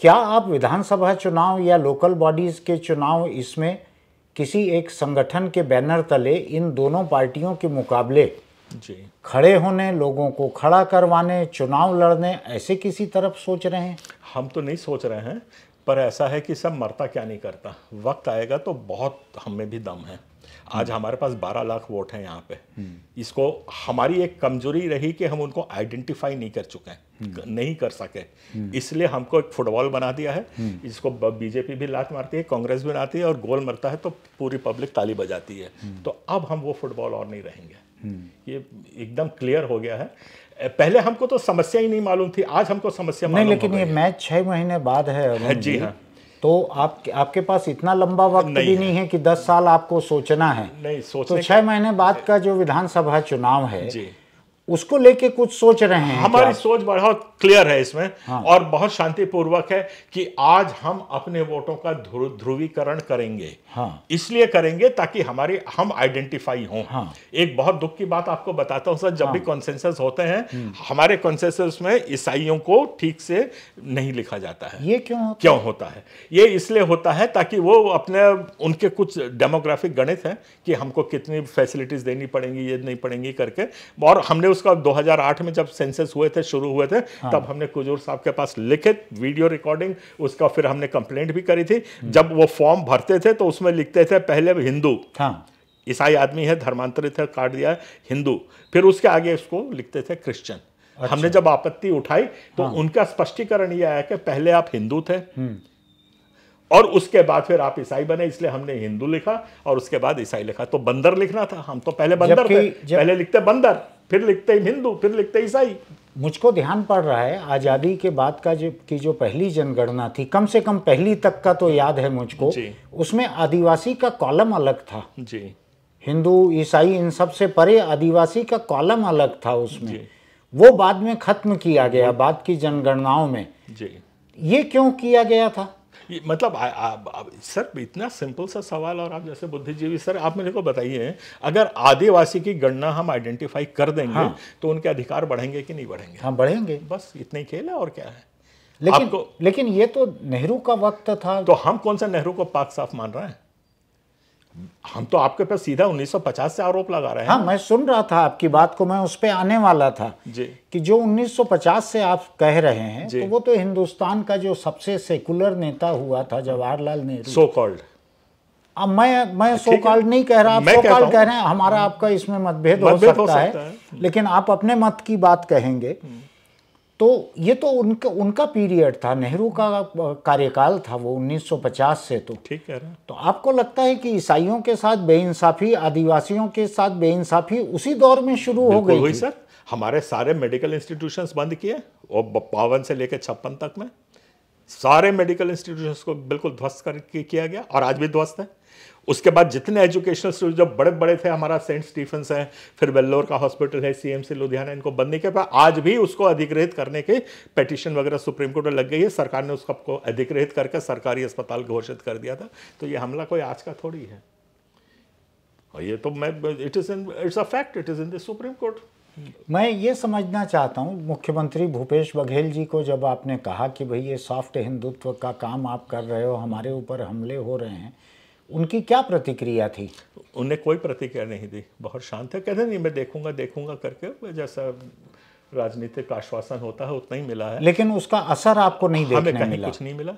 क्या आप विधानसभा चुनाव या लोकल बॉडीज के चुनाव इसमें किसी एक संगठन के बैनर तले इन दोनों पार्टियों के मुकाबले जी खड़े होने लोगों को खड़ा करवाने चुनाव लड़ने ऐसे किसी तरफ सोच रहे हैं हम तो नहीं सोच रहे हैं पर ऐसा है कि सब मरता क्या नहीं करता वक्त आएगा तो बहुत हमें भी दम है आज हमारे पास 12 लाख वोट हैं यहाँ पे इसको हमारी एक कमजोरी रही कि हम उनको आइडेंटिफाई नहीं कर चुके हैं हम्म। नहीं कर सके हम्म। इसलिए हमको एक फुटबॉल बना दिया है हम्म। इसको बीजेपी भी लात मारती है कांग्रेस भी बनाती है और गोल मरता है तो पूरी पब्लिक ताली बजाती है तो अब हम वो फुटबॉल और नहीं रहेंगे ये एकदम क्लियर हो गया है पहले हमको तो समस्या ही नहीं मालूम थी आज हमको समस्या नहीं लेकिन ये मैच छह महीने बाद है जी हाँ तो आप आपके पास इतना लंबा वक्त नहीं भी नहीं है कि दस साल आपको सोचना है नहीं सोचना तो छह महीने बाद का जो विधानसभा चुनाव है उसको लेके कुछ सोच रहे हैं हमारी सोच बहुत क्लियर है इसमें हाँ। और बहुत शांतिपूर्वक है कि आज हम अपने वोटों का ध्रुवीकरण करेंगे हाँ। इसलिए करेंगे ताकि हमारे हम आइडेंटिफाई हों हाँ। एक बहुत दुख की बात आपको बताता हूं सर जब हाँ। भी कॉन्सेंसस होते हैं हम्म। हमारे कॉन्सेंसस में ईसाइयों को ठीक से नहीं लिखा जाता है ये क्यों होता क्यों होता है ये इसलिए होता है ताकि वो अपने उनके कुछ डेमोग्राफिक गणित हैं कि हमको कितनी फैसिलिटीज देनी पड़ेंगी ये नहीं पड़ेंगी करके और हमने उस उसका 2008 में जब सेंसेस हुए थे शुरू हुए थे हाँ। तब हमने कुजूर साहब के पास लिखित वीडियो रिकॉर्डिंग उसका फिर हमने कंप्लेंट भी करी थी हम्म। जब वो फॉर्म भरते थे तो उसमें लिखते थे पहले हिंदू हाँ। ईसाई हाँ। आदमी है धर्मांतरित है काट दिया हिंदू फिर उसके आगे उसको लिखते थे क्रिश्चियन अच्छा। हमने जब आपत्ति उठाई तो हाँ। उनका स्पष्टीकरण यह आया कि पहले आप हिंदू थे हम्म। और उसके बाद फिर आप ईसाई बने इसलिए हमने हिंदू लिखा और उसके बाद ईसाई लिखा तो बंदर लिखना था हम तो पहले बंदर थे जब... पहले लिखते बंदर फिर लिखते ही हिंदू फिर लिखते ईसाई मुझको ध्यान पड़ रहा है आज़ादी के बाद का जो की जो पहली जनगणना थी कम से कम पहली तक का तो याद है मुझको उसमें आदिवासी का कॉलम अलग था जी हिंदू ईसाई इन सब से परे आदिवासी का कॉलम अलग था उसमें वो बाद में खत्म किया गया बाद की जनगणनाओं में जी ये क्यों किया गया था ये मतलब आ, आ, आ, सर इतना सिंपल सा सवाल और आप जैसे बुद्धिजीवी सर आप मेरे को बताइए अगर आदिवासी की गणना हम आइडेंटिफाई कर देंगे हाँ। तो उनके अधिकार बढ़ेंगे कि नहीं बढ़ेंगे हाँ बढ़ेंगे बस इतना ही खेल है और क्या है लेकिन लेकिन ये तो नेहरू का वक्त था तो हम कौन सा नेहरू को पाक साफ मान रहे हैं हम तो आपके पास सीधा 1950 से आरोप लगा रहे हैं हाँ मैं सुन रहा था आपकी बात को मैं उस पर आने वाला था जी कि जो 1950 से आप कह रहे हैं तो वो तो हिंदुस्तान का जो सबसे सेकुलर नेता हुआ था जवाहरलाल नेहरू सो कॉल्ड अब मैं मैं सो कॉल्ड नहीं कह रहा आप सो कॉल्ड कह रहे हैं हमारा आपका इसमें मतभेद हो सकता है लेकिन आप अपने मत की बात कहेंगे हम्म। तो ये तो उनका उनका पीरियड था नेहरू का कार्यकाल था वो 1950 से तो ठीक है रहे तो आपको लगता है कि ईसाइयों के साथ बेइंसाफ़ी आदिवासियों के साथ बेइंसाफ़ी उसी दौर में शुरू हो गई थी। सर हमारे सारे मेडिकल इंस्टीट्यूशन बंद किए और बावन से लेकर छप्पन तक में सारे मेडिकल इंस्टीट्यूशन को बिल्कुल ध्वस्त कर किया गया और आज भी ध्वस्त है उसके बाद जितने एजुकेशनल स्टूडेंट जब बड़े बड़े थे हमारा सेंट स्टीफन्स है फिर वेल्लोर का हॉस्पिटल है सीएमसी लुधियाना इनको बंद नहीं किया आज भी उसको अधिग्रहित करने के पटिशन वगैरह सुप्रीम कोर्ट में लग गई है सरकार ने उसको अधिग्रहित करके सरकारी अस्पताल घोषित कर दिया था तो ये हमला कोई आज का थोड़ी है और ये तो मैं it is in its a fact it is in the supreme court मैं ये समझना चाहता हूँ मुख्यमंत्री भूपेश बघेल जी को जब आपने कहा कि भाई ये सॉफ्ट हिंदुत्व का काम आप कर रहे हो हमारे ऊपर हमले हो रहे हैं उनकी क्या प्रतिक्रिया थी उन्हें कोई प्रतिक्रिया नहीं दी बहुत शांत है कहते नहीं मैं देखूंगा देखूंगा करके जैसा राजनीतिक आश्वासन होता है उतना ही मिला है लेकिन उसका असर आपको नहीं हाँ, देखने हमें कहीं मिला। कुछ नहीं मिला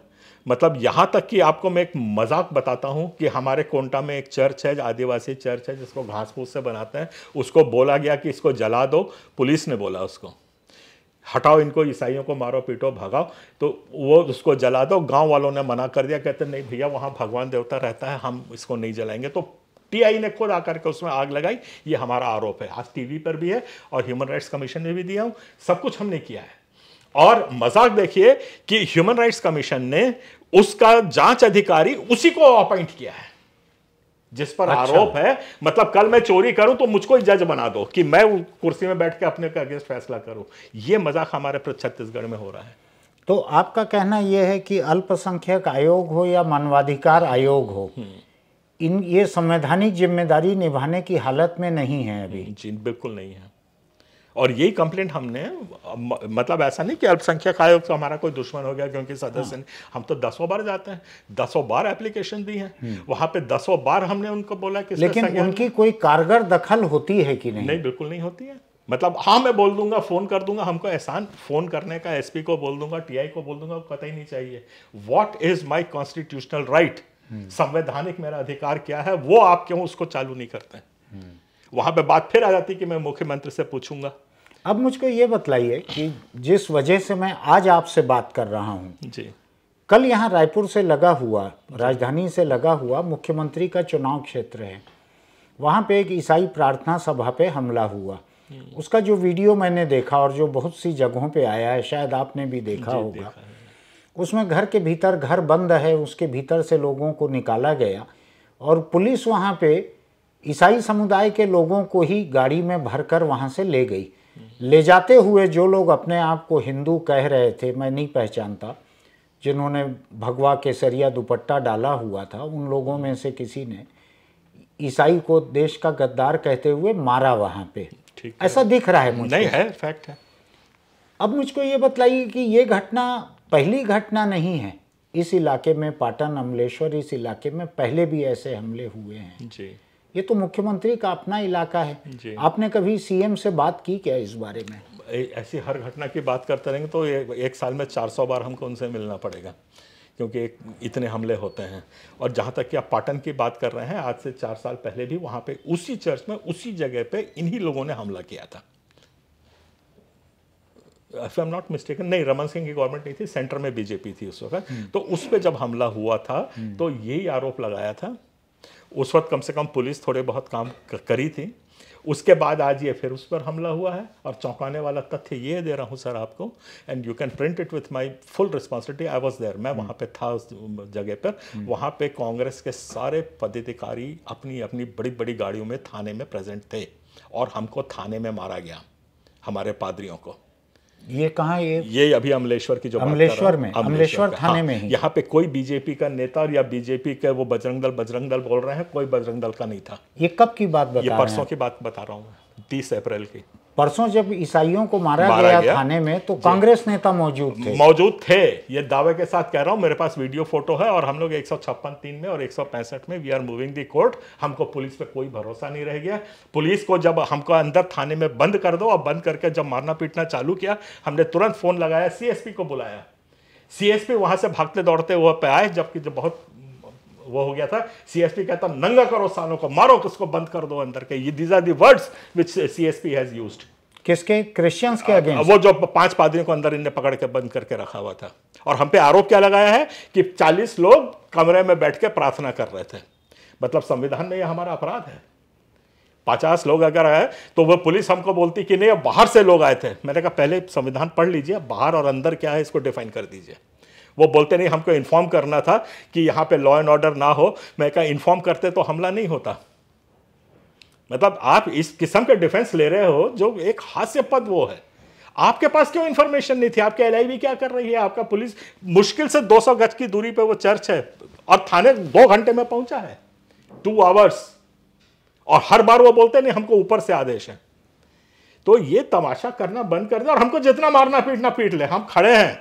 मतलब यहाँ तक कि आपको मैं एक मजाक बताता हूँ कि हमारे कोंटा में एक चर्च है आदिवासी चर्च है जिसको घास फूस से बनाते हैं उसको बोला गया कि इसको जला दो पुलिस ने बोला उसको हटाओ इनको ईसाइयों को मारो पीटो भगाओ तो वो उसको जला दो गांव वालों ने मना कर दिया कहते नहीं भैया वहाँ भगवान देवता रहता है हम इसको नहीं जलाएंगे तो टीआई ने खुद आकर के उसमें आग लगाई ये हमारा आरोप है आज टीवी पर भी है और ह्यूमन राइट्स कमीशन ने भी दिया हूँ सब कुछ हमने किया है और मजाक देखिए कि ह्यूमन राइट्स कमीशन ने उसका जांच अधिकारी उसी को अपॉइंट किया है जिस पर अच्छा। आरोप है मतलब कल मैं चोरी करूं तो मुझको ही जज बना दो कि मैं कुर्सी में बैठ के अपने के अगेंस्ट फैसला करूं ये मजाक हमारे छत्तीसगढ़ में हो रहा है तो आपका कहना यह है कि अल्पसंख्यक आयोग हो या मानवाधिकार आयोग हो हम्म। इन ये संवैधानिक जिम्मेदारी निभाने की हालत में नहीं है अभी जी बिल्कुल नहीं है और यही कंप्लेंट हमने मतलब ऐसा नहीं कि अल्पसंख्यक आयोग तो हमारा कोई दुश्मन हो गया क्योंकि सदस्य हाँ। हम तो दसों बार जाते हैं दसों बार एप्लीकेशन दी है वहां पे दसों बार हमने उनको बोला कि लेकिन उनकी कोई कारगर दखल होती है कि नहीं नहीं बिल्कुल नहीं होती है मतलब हाँ मैं बोल दूंगा फ़ोन कर दूंगा हमको एहसान फ़ोन करने का एसपी को बोल दूंगा टीआई को बोल दूंगा कत ही नहीं चाहिए what is my constitutional right संवैधानिक मेरा अधिकार क्या है वो आप क्यों उसको चालू नहीं करते हैं हम्म। वहाँ पे बात फिर आ जाती कि मैं मुख्यमंत्री से पूछूंगा अब मुझको ये बतलाइए कि जिस वजह से मैं आज आपसे बात कर रहा हूँ जी कल यहाँ रायपुर से लगा हुआ राजधानी से लगा हुआ मुख्यमंत्री का चुनाव क्षेत्र है वहाँ पे एक ईसाई प्रार्थना सभा पे हमला हुआ हम्म। उसका जो वीडियो मैंने देखा और जो बहुत सी जगहों पे आया है शायद आपने भी देखा होगा उसमें घर के भीतर घर बंद है उसके भीतर से लोगों को निकाला गया और पुलिस वहाँ पे ईसाई समुदाय के लोगों को ही गाड़ी में भरकर वहाँ से ले गई ले जाते हुए जो लोग अपने आप को हिंदू कह रहे थे मैं नहीं पहचानता जिन्होंने भगवा केसरिया दुपट्टा डाला हुआ था उन लोगों में से किसी ने ईसाई को देश का गद्दार कहते हुए मारा वहाँ पे ऐसा दिख रहा है मुझे नहीं है फैक्ट है अब मुझको ये बतलाइए कि ये घटना पहली घटना नहीं है इस इलाके में पाटन अमलेश्वर इस इलाके में पहले भी ऐसे हमले हुए हैं जी ये तो मुख्यमंत्री का अपना इलाका है आपने कभी सीएम से बात की क्या इस बारे में ऐसी हर घटना की बात करते रहेंगे तो एक साल में 400 बार हमको उनसे मिलना पड़ेगा क्योंकि एक इतने हमले होते हैं और जहाँ तक कि आप पाटन की बात कर रहे हैं आज से चार साल पहले भी वहाँ पे उसी चर्च में उसी जगह पे इन्हीं लोगों ने हमला किया था if I am not mistaken नहीं रमन सिंह की गवर्नमेंट नहीं थी सेंटर में बीजेपी थी उस वक्त हम्म। तो उस पर जब हमला हुआ था हम्म। तो यही आरोप लगाया था उस वक्त कम से कम पुलिस थोड़े बहुत काम करी थी उसके बाद आज ये फिर उस पर हमला हुआ है और चौंकाने वाला तथ्य ये दे रहा हूँ सर आपको and you can print it with my full responsibility I was there मैं वहाँ पे था उस जगह पर हम्म। वहाँ पे कांग्रेस के सारे पदाधिकारी अपनी अपनी बड़ी बड़ी गाड़ियों में थाने में प्रेजेंट थे और हमको थाने में मारा गया हमारे पादरियों को ये कहाँ ये ये अभी अमलेश्वर की जो अमलेश्वर में अमलेश्वर थाने हाँ, में ही यहाँ पे कोई बीजेपी का नेता और या बीजेपी के वो बजरंग दल बजरंग दल बोल रहे हैं कोई बजरंग दल का नहीं था ये कब की बात बता ये परसों की बात बता रहा हूँ तीस अप्रैल की परसों जब ईसाइयों को मारा, मारा गया, गया थाने में तो कांग्रेस नेता मौजूद थे मौजूद थे ये दावे के साथ कह रहा हूँ मेरे पास वीडियो फोटो है और हम लोग एक तीन में और एक में we are moving the court हमको पुलिस पे कोई भरोसा नहीं रह गया पुलिस को जब हमको अंदर थाने में बंद कर दो और बंद करके जब मारना पीटना चालू किया हमने तुरंत फोन लगाया सी को बुलाया सी एस पी वहाँ से भागते दौड़ते हुए पे आए जबकि जब बहुत वो हो गया था सीएसपी कहता नंगा करो सालों को मारो किसको बंद कर दो अंदर के ये these are the words which CSP has used किसके क्रिश्चियंस के अगेंस्ट वो जो पांच पादरियों को अंदर इनने पकड़ के बंद करके रखा हुआ था और हम पे आरोप क्या लगाया है कि चालीस लोग कमरे में बैठ के प्रार्थना कर रहे थे मतलब संविधान में यह हमारा अपराध है पचास लोग अगर आए तो वह पुलिस हमको बोलती कि नहीं बाहर से लोग आए थे मैंने कहा पहले संविधान पढ़ लीजिए बाहर और अंदर क्या है इसको डिफाइन कर दीजिए वो बोलते नहीं हमको इन्फॉर्म करना था कि यहाँ पे लॉ एंड ऑर्डर ना हो मैं कहा इन्फॉर्म करते तो हमला नहीं होता मतलब आप इस किस्म के डिफेंस ले रहे हो जो एक हास्यपद वो है आपके पास क्यों इन्फॉर्मेशन नहीं थी आपके एल क्या कर रही है आपका पुलिस मुश्किल से 200 गज की दूरी पे वो चर्च है और थाने दो घंटे में पहुंचा है टू आवर्स और हर बार वो बोलते नहीं हमको ऊपर से आदेश है तो ये तमाशा करना बंद कर दे और हमको जितना मारना पीटना पीट ले हम खड़े हैं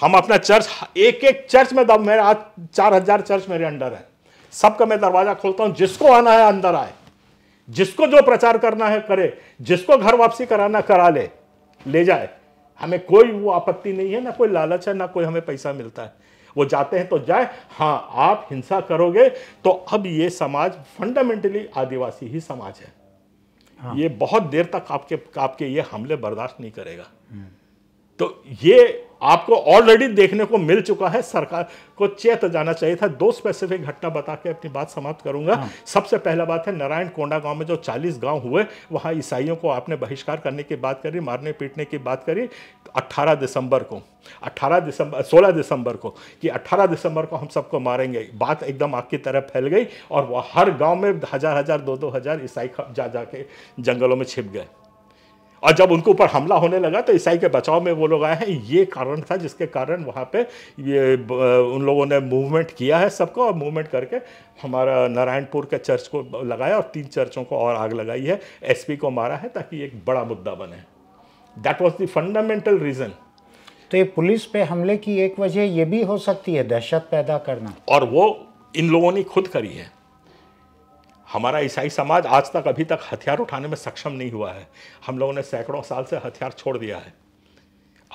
हम अपना चर्च एक एक चर्च में दब मेरे आज चार हजार चर्च मेरे अंडर है सबका मैं दरवाजा खोलता हूं जिसको आना है अंदर आए जिसको जो प्रचार करना है करे जिसको घर वापसी कराना करा ले ले जाए हमें कोई वो आपत्ति नहीं है ना कोई लालच है ना कोई हमें पैसा मिलता है वो जाते हैं तो जाए हाँ आप हिंसा करोगे तो अब ये समाज फंडामेंटली आदिवासी ही समाज है हाँ। ये बहुत देर तक आपके आपके ये हमले बर्दाश्त नहीं करेगा हम्म। तो ये आपको ऑलरेडी देखने को मिल चुका है सरकार को चेत जाना चाहिए था दो स्पेसिफिक घटना बता के अपनी बात समाप्त करूंगा हाँ। सबसे पहला बात है नारायण कोंडा गांव में जो 40 गांव हुए वहां ईसाइयों को आपने बहिष्कार करने की बात करी मारने पीटने की बात करी 18 दिसंबर को 18 दिसंबर 16 दिसंबर को कि 18 दिसंबर को हम सबको मारेंगे बात एकदम आग की तरह फैल गई और वह हर गाँव में हजार हजार दो दो हजार ईसाई जा जाके जंगलों में छिप गए और जब उनके ऊपर हमला होने लगा तो ईसाई के बचाव में वो लोग आए हैं ये कारण था जिसके कारण वहाँ पे ये उन लोगों ने मूवमेंट किया है सबको और मूवमेंट करके हमारा नारायणपुर के चर्च को लगाया और तीन चर्चों को और आग लगाई है एस को मारा है ताकि एक बड़ा मुद्दा बने that was the fundamental reason तो ये पुलिस पे हमले की एक वजह ये भी हो सकती है दहशत पैदा करना और वो इन लोगों ने खुद करी है हमारा ईसाई समाज आज तक अभी तक हथियार उठाने में सक्षम नहीं हुआ है हम लोगों ने सैकड़ों साल से हथियार छोड़ दिया है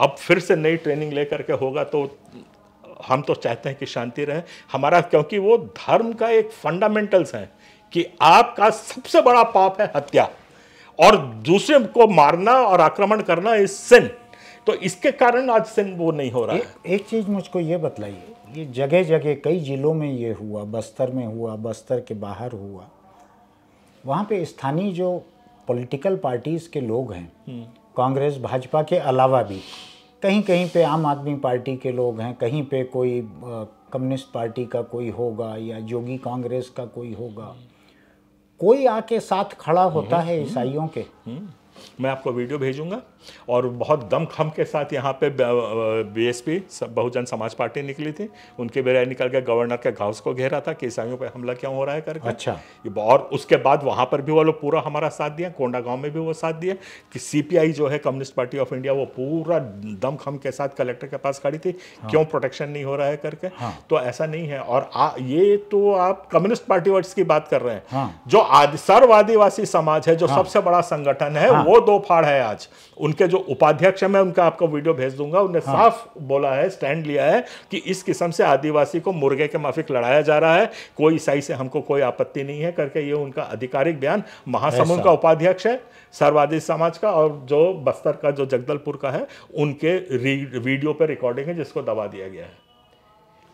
अब फिर से नई ट्रेनिंग लेकर के होगा तो हम तो चाहते हैं कि शांति रहे हमारा क्योंकि वो धर्म का एक फंडामेंटल्स है कि आपका सबसे बड़ा पाप है हत्या और दूसरे को मारना और आक्रमण करना इस सिन तो इसके कारण आज सिन वो नहीं हो रहा ए, है एक चीज़ मुझको ये बतलाइए ये जगह जगह कई जिलों में ये हुआ बस्तर में हुआ बस्तर के बाहर हुआ वहाँ पे स्थानीय जो पॉलिटिकल पार्टीज़ के लोग हैं हम्म। कांग्रेस भाजपा के अलावा भी कहीं कहीं पे आम आदमी पार्टी के लोग हैं कहीं पे कोई कम्युनिस्ट पार्टी का कोई होगा या योगी कांग्रेस का कोई होगा कोई आके साथ खड़ा होता हम्म। है ईसाइयों के हम्म। मैं आपको वीडियो भेजूंगा और बहुत दमखम के साथ यहाँ पे बीएसपी बहुजन समाज पार्टी निकली थी उनके बेराय निकल के गवर्नर के घास को घेरा था कि ईसाइयों पर हमला क्यों हो रहा है करके अच्छा और उसके बाद वहाँ पर भी वो लोग पूरा हमारा साथ दिया कोंडा गांव में भी वो साथ दिए कि सीपीआई जो है कम्युनिस्ट पार्टी ऑफ इंडिया वो पूरा दमखम के साथ कलेक्टर के पास खड़ी थी हाँ। क्यों प्रोटेक्शन नहीं हो रहा है करके हाँ। तो ऐसा नहीं है और ये तो आप कम्युनिस्ट पार्टी वर्ड्स की बात कर रहे हैं हाँ। जो सर्व आदिवासी समाज है जो हाँ। सबसे बड़ा संगठन है वो दो फाड़ है आज उनके जो उपाध्यक्ष है मैं उनका आपको वीडियो भेज दूंगा उन्हें हाँ। साफ बोला है स्टैंड लिया है कि इस किस्म से आदिवासी को मुर्गे के माफिक लड़ाया जा रहा है कोई ईसाई से हमको कोई आपत्ति नहीं है करके ये उनका आधिकारिक बयान महासमुंद का उपाध्यक्ष है सर्वाधिक समाज का और जो बस्तर का जो जगदलपुर का है उनके वीडियो पर रिकॉर्डिंग है जिसको दबा दिया गया है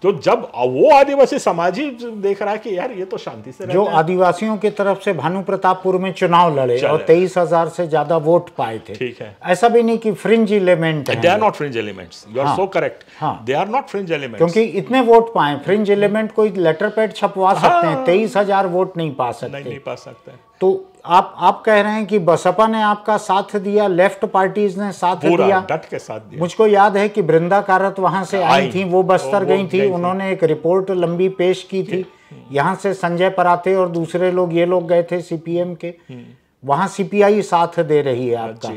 तो जब वो आदिवासी समाज ही देख रहा है कि यार ये तो शांति से जो आदिवासियों की तरफ से भानु प्रतापपुर में चुनाव लड़े और तेईस हजार से ज्यादा वोट पाए थे ठीक है ऐसा भी नहीं कि fringe element they are not fringe elements you are so correct they are not fringe element क्योंकि इतने वोट पाए फ्रिंज एलिमेंट कोई लेटर पैड छपवा हाँ। सकते हैं तेईस हजार वोट नहीं पा सकते नहीं पा सकते तो आप आप कह रहे हैं कि बसपा ने आपका साथ दिया लेफ्ट पार्टीज ने साथ दिया डट के साथ दिया मुझको याद है कि वृंदा कारत वहां से आई थी वो बस्तर वो, गई थी उन्होंने एक रिपोर्ट लंबी पेश की थी यहाँ से संजय पराते और दूसरे लोग ये लोग गए थे सीपीएम के हम्म। वहाँ सीपीआई साथ दे रही है आपका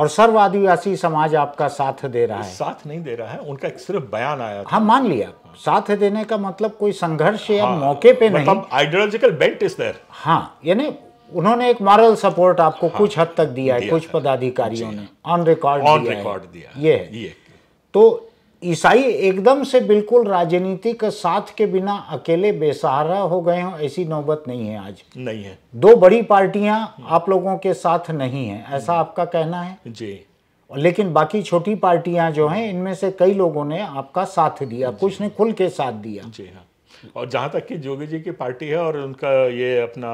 और सर्व आदिवासी समाज आपका साथ दे रहा है साथ नहीं दे रहा है उनका एक सिर्फ बयान आया था। हाँ मान लिया साथ देने का मतलब कोई संघर्ष या हाँ, मौके पे मतलब नहीं आइडियोलॉजिकल बेंट इज देयर हाँ यानी उन्होंने एक मॉरल सपोर्ट आपको हाँ, कुछ हद तक दिया है कुछ पदाधिकारियों ने ऑन रिकॉर्ड ऑन रिकॉर्ड दिया ये है ये तो ईसाई एकदम से बिल्कुल राजनीति के साथ के बिना अकेले बेसहारा हो गए हो ऐसी नौबत नहीं है आज नहीं है दो बड़ी पार्टियां आप लोगों के साथ नहीं है ऐसा हम्म। आपका कहना है जी लेकिन बाकी छोटी पार्टियां जो हैं इनमें से कई लोगों ने आपका साथ दिया कुछ ने खुल के साथ दिया जी हाँ और जहां तक कि जोगी जी की पार्टी है और उनका ये अपना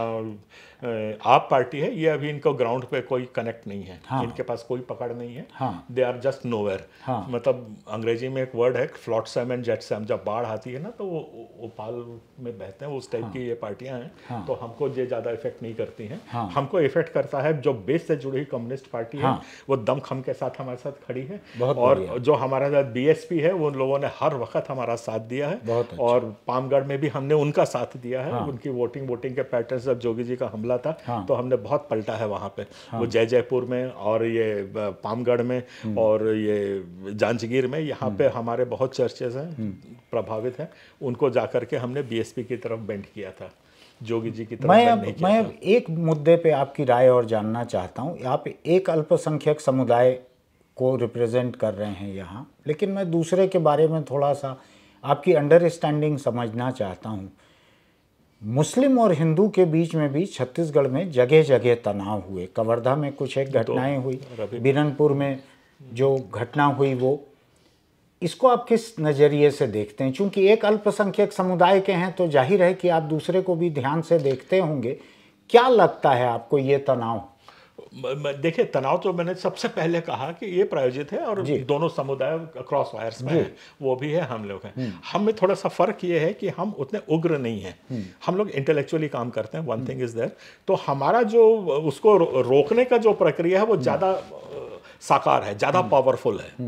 आप पार्टी है ये अभी इनको ग्राउंड पे कोई कनेक्ट नहीं है हाँ। इनके पास कोई पकड़ नहीं है दे आर जस्ट नोवेयर मतलब अंग्रेजी में एक वर्ड है flotsam and jetsam जब बाढ़ आती है ना तो वो उपाल में बहते हैं उस टाइप हाँ। की ये पार्टियां हैं हाँ। तो हमको ये ज़्यादा इफेक्ट नहीं करती हैं हाँ। हमको इफेक्ट करता है जो बेस से जुड़ी कम्युनिस्ट पार्टी है हाँ। वो दमखम के साथ हमारे साथ खड़ी है और जो हमारे साथ बी है उन लोगों ने हर वक्त हमारा साथ दिया है अच्छा। और पामगढ़ में भी हमने उनका साथ दिया है हाँ। उनकी वोटिंग वोटिंग के पैटर्न जब जोगी जी का हमला चला था हाँ। तो हमने बहुत पलटा है वहाँ पे हाँ। वो जय जयपुर में और ये पामगढ़ में हम्म। और ये जांजगीर में यहाँ हम्म। पे हमारे बहुत चर्चेज हैं हम्म। प्रभावित हैं उनको जा के हमने बीएसपी की तरफ बेंड किया था जोगी जी की तरफ मैं अब मैं अब एक मुद्दे पे आपकी राय और जानना चाहता हूँ आप एक अल्पसंख्यक समुदाय को रिप्रेजेंट कर रहे हैं यहाँ लेकिन मैं दूसरे के बारे में थोड़ा सा आपकी अंडरस्टैंडिंग समझना चाहता हूँ मुस्लिम और हिंदू के बीच में भी छत्तीसगढ़ में जगह जगह तनाव हुए कवर्धा में कुछ एक तो घटनाएं हुई बिरनपुर में जो घटना हुई वो इसको आप किस नज़रिए से देखते हैं क्योंकि एक अल्पसंख्यक समुदाय के हैं तो जाहिर है कि आप दूसरे को भी ध्यान से देखते होंगे क्या लगता है आपको ये तनाव देखिए तनाव तो मैंने सबसे पहले कहा कि ये प्रायोजित है और दोनों समुदाय क्रॉस वायर्स में है वो भी है हम लोग हैं हम्म। हम में थोड़ा सा फर्क ये है कि हम उतने उग्र नहीं हैं हम्म। हम लोग इंटेलेक्चुअली काम करते हैं वन थिंग इज देयर तो हमारा जो उसको रोकने का जो प्रक्रिया है वो हम्म। ज़्यादा साकार है ज़्यादा पावरफुल है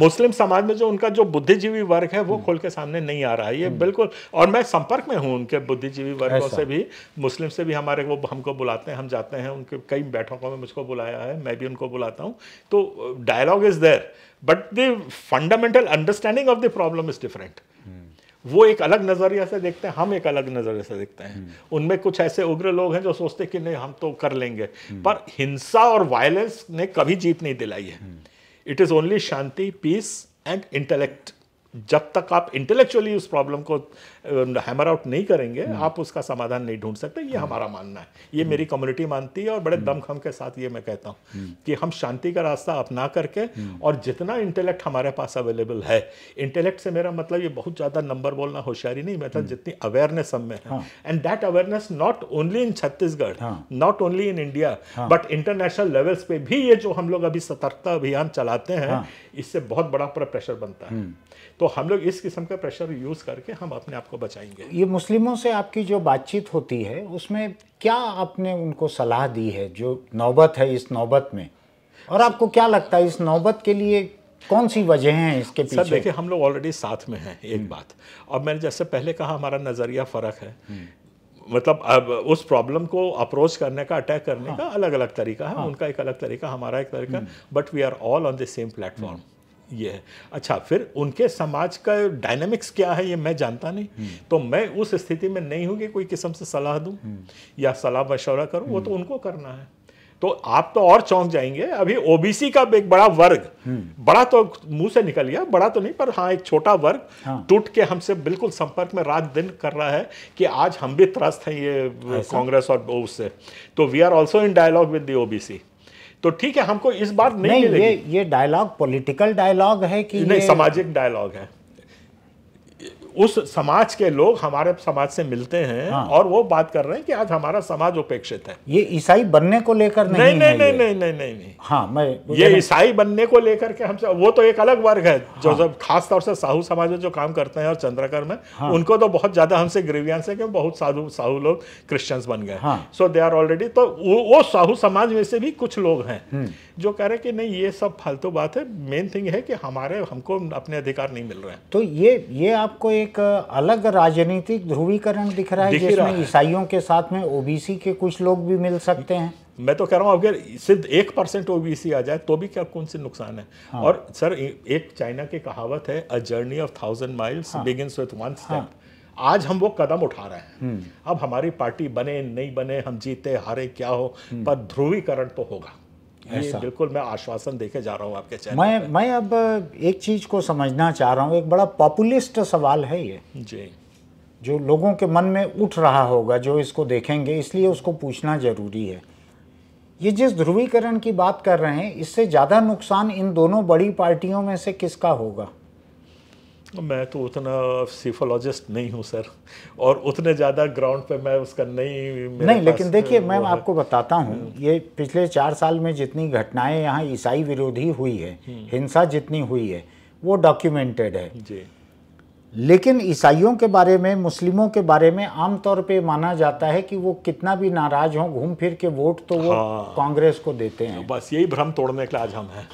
मुस्लिम समाज में जो उनका जो बुद्धिजीवी वर्ग है वो हम्म। खोल के सामने नहीं आ रहा है ये बिल्कुल और मैं संपर्क में हूँ उनके बुद्धिजीवी वर्गों से भी मुस्लिम से भी हमारे वो हमको बुलाते हैं हम जाते हैं उनके कई बैठकों में मुझको बुलाया है मैं भी उनको बुलाता हूँ तो dialogue is there but the fundamental understanding of the problem is different वो एक अलग नजरिया से देखते हैं हम एक अलग नज़रिए से देखते हैं हम्म। उनमें कुछ ऐसे उग्र लोग हैं जो सोचते कि नहीं हम तो कर लेंगे हम्म। पर हिंसा और वायलेंस ने कभी जीत नहीं दिलाई है it is only shanti peace and intellect जब तक आप इंटेलेक्चुअली उस प्रॉब्लम को हैमर आउट नहीं करेंगे नहीं। हम्म। आप उसका समाधान नहीं ढूंढ सकते ये हम्म। हमारा मानना है ये मेरी कम्युनिटी हम्म। मानती है और बड़े दमखम के साथ ये मैं कहता हूँ कि हम शांति का रास्ता अपना करके और जितना इंटेलेक्ट हमारे पास अवेलेबल है इंटेलेक्ट से मेरा मतलब ये बहुत ज़्यादा नंबर बोलना होशियारी नहीं मतलब जितनी अवेयरनेस हम में है and that awareness not only in Chhattisgarh not only in India but international levels पे भी ये जो हम लोग अभी सतर्कता अभियान चलाते हैं हाँ। इससे बहुत बड़ा प्रेशर बनता है हम्म। तो हम लोग इस किस्म का प्रेशर यूज़ करके हम अपने आप को बचाएंगे ये मुस्लिमों से आपकी जो बातचीत होती है उसमें क्या आपने उनको सलाह दी है जो नौबत है इस नौबत में और आपको क्या लगता है इस नौबत के लिए कौन सी वजह हैं इसके पीछे सर देखिए हम लोग ऑलरेडी साथ में हैं एक हम्म। बात और मैंने जैसे पहले कहा हमारा नज़रिया फ़र्क है हम्म। मतलब अब उस प्रॉब्लम को अप्रोच करने का अटैक करने हाँ, का अलग अलग तरीका है हाँ, उनका एक अलग तरीका हमारा एक तरीका but we are all on the same platform ये है अच्छा फिर उनके समाज का डायनेमिक्स क्या है ये मैं जानता नहीं हम्म। तो मैं उस स्थिति में नहीं हूँ कि कोई किस्म से सलाह दूँ हम्म। या सलाह मशवरा करूँ वो हम्म। तो उनको करना है तो आप तो और चौंक जाएंगे अभी ओबीसी का एक बड़ा वर्ग हम्म। बड़ा तो मुंह से निकल गया बड़ा तो नहीं पर हाँ एक छोटा वर्ग हाँ। टूट के हमसे बिल्कुल संपर्क में रात दिन कर रहा है कि आज हम भी त्रस्त हैं ये कांग्रेस और उससे तो we are also in dialogue with the OBC तो ठीक है हमको इस बार नहीं, नहीं ये ये डायलॉग पॉलिटिकल डायलॉग है कि नहीं सामाजिक डायलॉग है उस समाज के लोग हमारे समाज से मिलते हैं हाँ। और वो बात कर रहे हैं कि आज हमारा समाज उपेक्षित है ये ईसाई बनने को लेकर नहीं नहीं नहीं, नहीं नहीं नहीं नहीं नहीं हाँ मैं ये ईसाई बनने को लेकर के हमसे वो तो एक अलग वर्ग है जो जब हाँ। खास तौर से साहू समाज में जो काम करते हैं और चंद्रकर में हाँ। उनको तो बहुत ज्यादा हमसे ग्रीवियांस है क्योंकि बहुत साधु साहू लोग क्रिश्चियंस बन गए सो दे आर ऑलरेडी तो वो साहू समाज में से भी कुछ लोग हैं हम्म। जो कह रहे हैं कि नहीं ये सब फालतू बात है मेन थिंग है कि हमारे हमको अपने अधिकार नहीं मिल रहे हैं तो ये ये आपको एक अलग राजनीतिक ध्रुवीकरण दिख रहा है जिसमें ईसाइयों के साथ में ओबीसी के कुछ लोग भी मिल सकते हैं मैं तो कह रहा हूँ अगर सिर्फ एक परसेंट ओ आ जाए तो भी क्या कौन से नुकसान है हाँ। और सर एक चाइना की कहावत है a journey of thousand miles begin with one step आज हम वो कदम उठा रहे हैं हम्म। अब हमारी पार्टी बने नहीं बने हम जीते हारे क्या हो हम्म। पर ध्रुवीकरण तो होगा ये बिल्कुल मैं आश्वासन देखे जा रहा हूँ आपके चैनल मैं मैं अब एक चीज़ को समझना चाह रहा हूँ एक बड़ा पॉपुलिस्ट सवाल है ये जी जो लोगों के मन में उठ रहा होगा जो इसको देखेंगे इसलिए उसको पूछना ज़रूरी है ये जिस ध्रुवीकरण की बात कर रहे हैं इससे ज़्यादा नुकसान इन दोनों बड़ी पार्टियों में से किसका होगा मैं तो उतना सिफोलॉजिस्ट नहीं हूँ सर और उतने ज़्यादा ग्राउंड पे मैं उसका नहीं नहीं लेकिन देखिए मैं आपको बताता हूँ हम्म। ये पिछले चार साल में जितनी घटनाएं यहाँ ईसाई विरोधी हुई है हम्म। हिंसा जितनी हुई है वो डॉक्यूमेंटेड है जी लेकिन ईसाइयों के बारे में मुस्लिमों के बारे में आमतौर पे माना जाता है कि वो कितना भी नाराज हों घूम फिर के वोट तो वो हाँ। कांग्रेस को देते हैं बस यही भ्रम तोड़ने के लिए आज हम हैं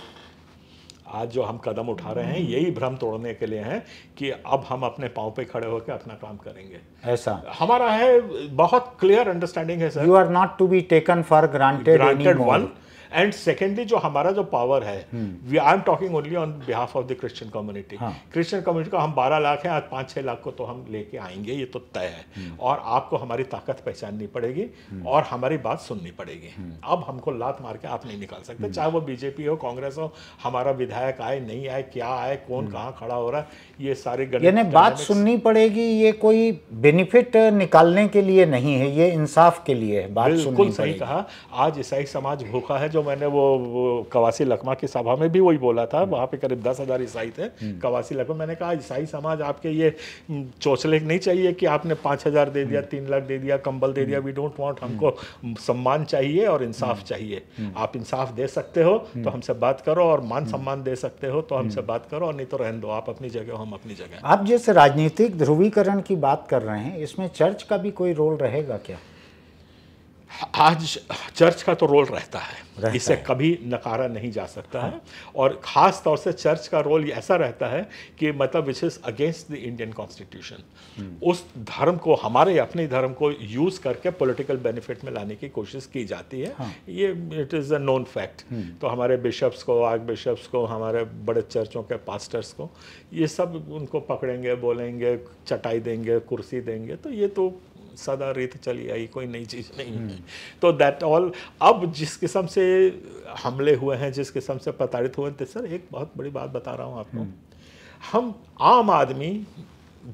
आज जो हम कदम उठा रहे हैं यही भ्रम तोड़ने के लिए हैं कि अब हम अपने पाँव पे खड़े होकर अपना काम करेंगे ऐसा हमारा है बहुत क्लियर अंडरस्टैंडिंग है sir you are not to be taken for granted one and secondly जो हमारा जो पावर है we I am talking only on behalf of the Christian community Christian community को हम बारह लाख हैं आज पाँच छः लाख को तो हम लेके आएंगे ये तो तय है हम्म। और आपको हमारी ताकत पहचाननी पड़ेगी हम्म। और हमारी बात सुननी पड़ेगी हम्म। अब हमको लात मार के आप नहीं निकाल सकते चाहे वो बीजेपी हो कांग्रेस हो हमारा विधायक आए नहीं आए क्या आए कौन कहाँ खड़ा हो रहा है ये सारे यानी बात सुननी पड़ेगी ये कोई बेनिफिट निकालने के लिए नहीं है ये इंसाफ के लिए है बात बिल्कुल सही कहा आज ईसाई समाज भूखा है जो मैंने वो, वो कवासी लखमा की सभा में भी वही बोला था वहाँ पे करीब दस हज़ार ईसाई थे कवासी लखमा मैंने कहा ईसाई समाज आपके ये चौचले नहीं चाहिए कि आपने पाँच हज़ार दे दिया तीन लाख दे दिया कंबल दे दिया वी डोंट वांट हमको सम्मान चाहिए और इंसाफ चाहिए आप इंसाफ दे सकते हो तो हमसे बात करो और मान सम्मान दे सकते हो तो हमसे बात करो और नहीं तो रहन दो आप अपनी जगह हम अपनी जगह आप जैसे राजनीतिक ध्रुवीकरण की बात कर रहे हैं इसमें चर्च का भी कोई रोल रहेगा क्या आज चर्च का तो रोल रहता है रहता इसे है। कभी नकारा नहीं जा सकता हाँ। है और ख़ास तौर से चर्च का रोल ऐसा रहता है कि मतलब which is against the Indian constitution उस धर्म को हमारे अपने धर्म को यूज़ करके पॉलिटिकल बेनिफिट में लाने की कोशिश की जाती है हाँ। ये it is a known fact तो हमारे बिशप्स को आग बिशप्स को हमारे बड़े चर्चों के पास्टर्स को ये सब उनको पकड़ेंगे बोलेंगे चटाई देंगे कुर्सी देंगे तो ये तो सदा रीत चली आई कोई नई चीज़ नहीं है हम्म। तो दैट ऑल अब जिस किस्म से हमले हुए हैं जिस किस्म से प्रताड़ित हुए हैं तो सर एक बहुत बड़ी बात बता रहा हूँ आपको हम्म। हम आम आदमी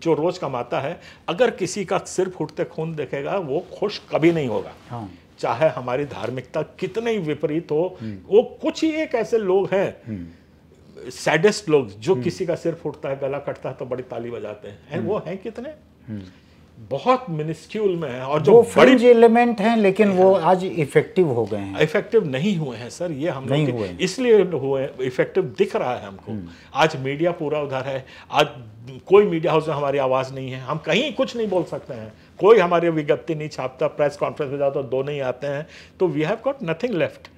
जो रोज कमाता है अगर किसी का सिर फूटते खून देखेगा वो खुश कभी नहीं होगा हाँ। चाहे हमारी धार्मिकता कितने ही विपरीत हो हम्म। वो कुछ ही एक ऐसे लोग हैं सैडेस्ट लोग जो किसी का सिर फूटता है गला कटता है तो बड़ी ताली बजाते हैं वो हैं कितने बहुत मिनिस्क्यूल में है और जो बड़ी एलिमेंट हैं लेकिन है। वो आज इफेक्टिव हो गए हैं इफेक्टिव नहीं हुए हैं सर ये हम नहीं हुए इसलिए हुए इफेक्टिव दिख रहा है हमको hmm. आज मीडिया पूरा उधर है आज कोई मीडिया हाउस में हमारी आवाज़ नहीं है हम कहीं कुछ नहीं बोल सकते हैं कोई हमारी विज्ञप्ति नहीं छापता प्रेस कॉन्फ्रेंस में जाता दो नहीं आते हैं तो we have got nothing left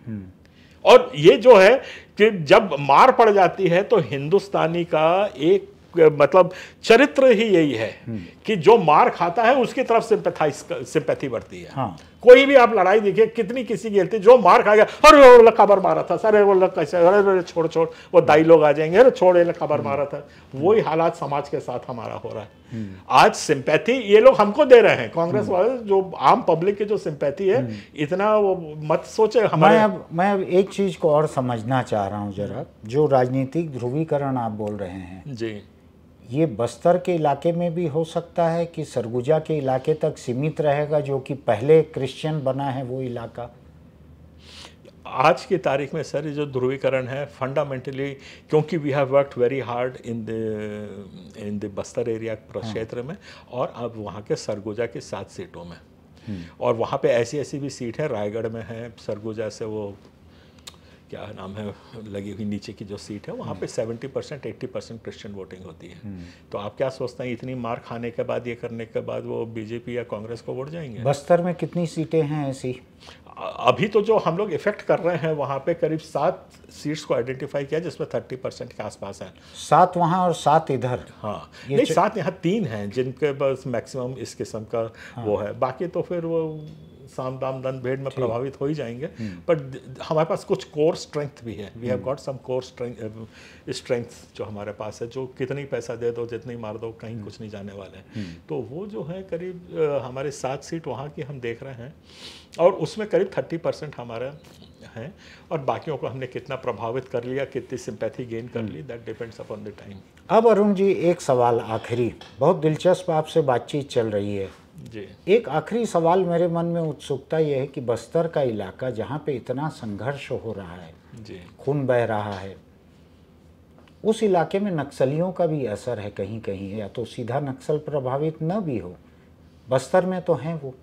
और ये जो है कि जब मार पड़ जाती है तो हिंदुस्तानी का एक मतलब चरित्र ही यही है हम्म। कि जो मार खाता है उसकी तरफ सिंपैथाइज सिंपैथी बढ़ती है हाँ। कोई भी आप लड़ाई देखिए कितनी किसी की गलती जो मार खा गया अरे वो लग खबर मारा था सर वो लग कैसे अरे अरे छोड़ छोड़ वो दाई हम्म। लोग आ जाएंगे अरे छोड़ ये खबर हम्म। मारा था वही हालात समाज के साथ हमारा हो रहा है आज सिंपैथी ये लोग हमको दे रहे हैं कांग्रेस वाले जो आम पब्लिक की जो सिंपैथी है इतना वो मत सोचे हमारे मैं अब मैं अब एक चीज़ को और समझना चाह रहा हूँ जरा जो राजनीतिक ध्रुवीकरण आप बोल रहे हैं जी ये बस्तर के इलाके में भी हो सकता है कि सरगुजा के इलाके तक सीमित रहेगा जो कि पहले क्रिश्चियन बना है वो इलाका आज की तारीख में सर जो ध्रुवीकरण है फंडामेंटली क्योंकि we have work very hard in the in the Bastar area हाँ। क्षेत्र में और अब वहाँ के सरगुजा की सात सीटों में हम्म। और वहाँ पे ऐसी ऐसी भी सीट है रायगढ़ में है सरगुजा से वो क्या नाम है लगी हुई नीचे की जो सीट है वहाँ पे 70 percent eighty percent Christian voting होती है हम्म। तो आप क्या सोचते हैं इतनी मार खाने के बाद ये करने के बाद वो बीजेपी या कांग्रेस को वोट जाएंगे बस्तर में कितनी सीटें हैं ऐसी अभी तो जो हम लोग इफेक्ट कर रहे हैं वहाँ पे करीब सात सीट्स को आइडेंटिफाई किया जिसमें थर्टी परसेंट के आसपास हैं सात वहाँ और सात इधर हाँ ये नहीं सात यहाँ तीन हैं जिनके बस मैक्सिमम इस किस्म का हाँ। वो है बाकी तो फिर वो साम दाम दन भेद में प्रभावित हो ही जाएंगे बट हम्म। हमारे पास कुछ कोर स्ट्रेंथ भी है we have got some core strength strength जो हमारे पास है जो कितनी पैसा दे दो जितनी मार दो कहीं हम्म। कुछ नहीं जाने वाले हैं हम्म। तो वो जो है करीब uh, हमारे सात सीट वहाँ की हम देख रहे हैं और उसमें करीब थर्टी परसेंट हमारे हैं और बाकियों को हमने कितना प्रभावित कर लिया कितनी सिंपैथी गेन कर ली that depends upon the time अब अरुण जी एक सवाल आखिरी बहुत दिलचस्प आपसे बातचीत चल रही है जी एक आखिरी सवाल मेरे मन में उत्सुकता यह है कि बस्तर का इलाका जहाँ पे इतना संघर्ष हो रहा है खून बह रहा है उस इलाके में नक्सलियों का भी असर है कहीं कहीं या तो सीधा नक्सल प्रभावित न भी हो बस्तर में तो हैं वो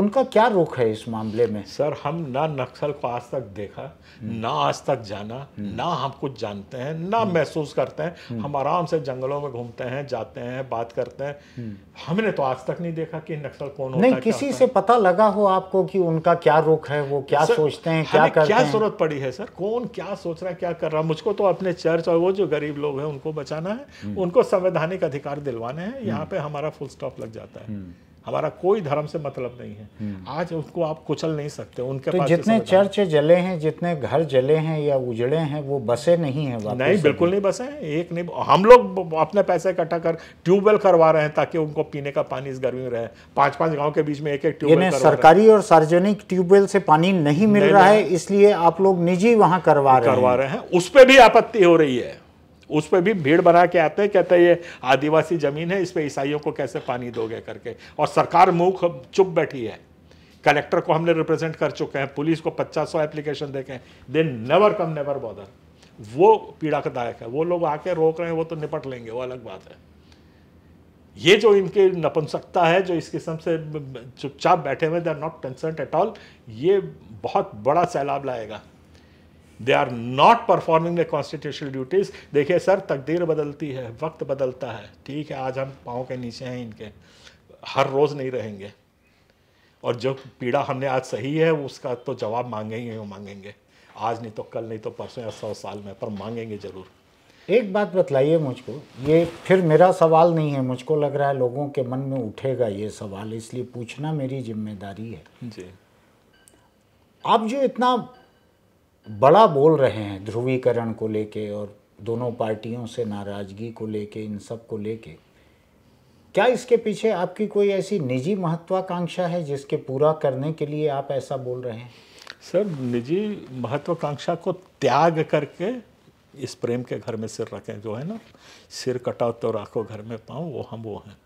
उनका क्या रुख है इस मामले में सर हम ना नक्सल को आज तक देखा हम्म। ना आज तक जाना हम्म। ना हम कुछ जानते हैं ना हम्म। महसूस करते हैं हम आराम से जंगलों में घूमते हैं जाते हैं बात करते हैं हमने तो आज तक नहीं देखा कि नक्सल कौन होता नहीं किसी से पता लगा हो आपको कि उनका क्या रुख है वो क्या सर, सोचते हैं क्या करते क्या जरूरत पड़ी है सर कौन क्या सोच रहा है क्या कर रहा है मुझको तो अपने चर्च और वो जो गरीब लोग हैं उनको बचाना है उनको संवैधानिक अधिकार दिलवाने हैं यहाँ पे हमारा फुल स्टॉप लग जाता है हमारा कोई धर्म से मतलब नहीं है हम्म। आज उसको आप कुचल नहीं सकते उनके तो पास जितने चर्च जले हैं जितने घर जले हैं या उजड़े हैं वो बसे नहीं है नहीं बिल्कुल नहीं बसे हैं एक नहीं हम लोग अपने पैसे इकट्ठा कर ट्यूबवेल करवा रहे हैं ताकि उनको पीने का पानी इस गर्मी में रहे पाँच पाँच गाँव के बीच में एक एक ट्यूबवेल सरकारी और सार्वजनिक ट्यूबवेल से पानी नहीं मिल रहा है इसलिए आप लोग निजी वहाँ करवा करवा रहे हैं उस पर भी आपत्ति हो रही है उस पर भी भीड़ बना के आते हैं कहते हैं ये आदिवासी ज़मीन है इस पर ईसाइयों को कैसे पानी दोगे करके और सरकार मुख चुप बैठी है कलेक्टर को हमने रिप्रेजेंट कर चुके हैं पुलिस को पचास सौ एप्लीकेशन के they never come never bother वो दायक है वो लोग आके रोक रहे हैं वो तो निपट लेंगे वो अलग बात है ये जो इनके नपुंसकता है जो इस किस्म से चुपचाप बैठे हुए they are not concern at all ये बहुत बड़ा सैलाब लाएगा they are not performing the constitutional duties देखिए सर तकदीर बदलती है वक्त बदलता है ठीक है आज हम पाँव के नीचे हैं इनके हर रोज़ नहीं रहेंगे और जो पीड़ा हमने आज सही है उसका तो जवाब मांगेंगे ही मांगेंगे आज नहीं तो कल नहीं तो परसों या सौ साल में पर मांगेंगे ज़रूर एक बात बतलाइए मुझको ये फिर मेरा सवाल नहीं है मुझको लग रहा है लोगों के मन में उठेगा ये सवाल इसलिए पूछना मेरी जिम्मेदारी है जी आप जो इतना बड़ा बोल रहे हैं ध्रुवीकरण को लेके और दोनों पार्टियों से नाराज़गी को लेके इन सब को लेके क्या इसके पीछे आपकी कोई ऐसी निजी महत्वाकांक्षा है जिसके पूरा करने के लिए आप ऐसा बोल रहे हैं सर निजी महत्वाकांक्षा को त्याग करके इस प्रेम के घर में सिर रखें जो है ना सिर कटाओ तो राखो घर में पाओ वो हम वो हैं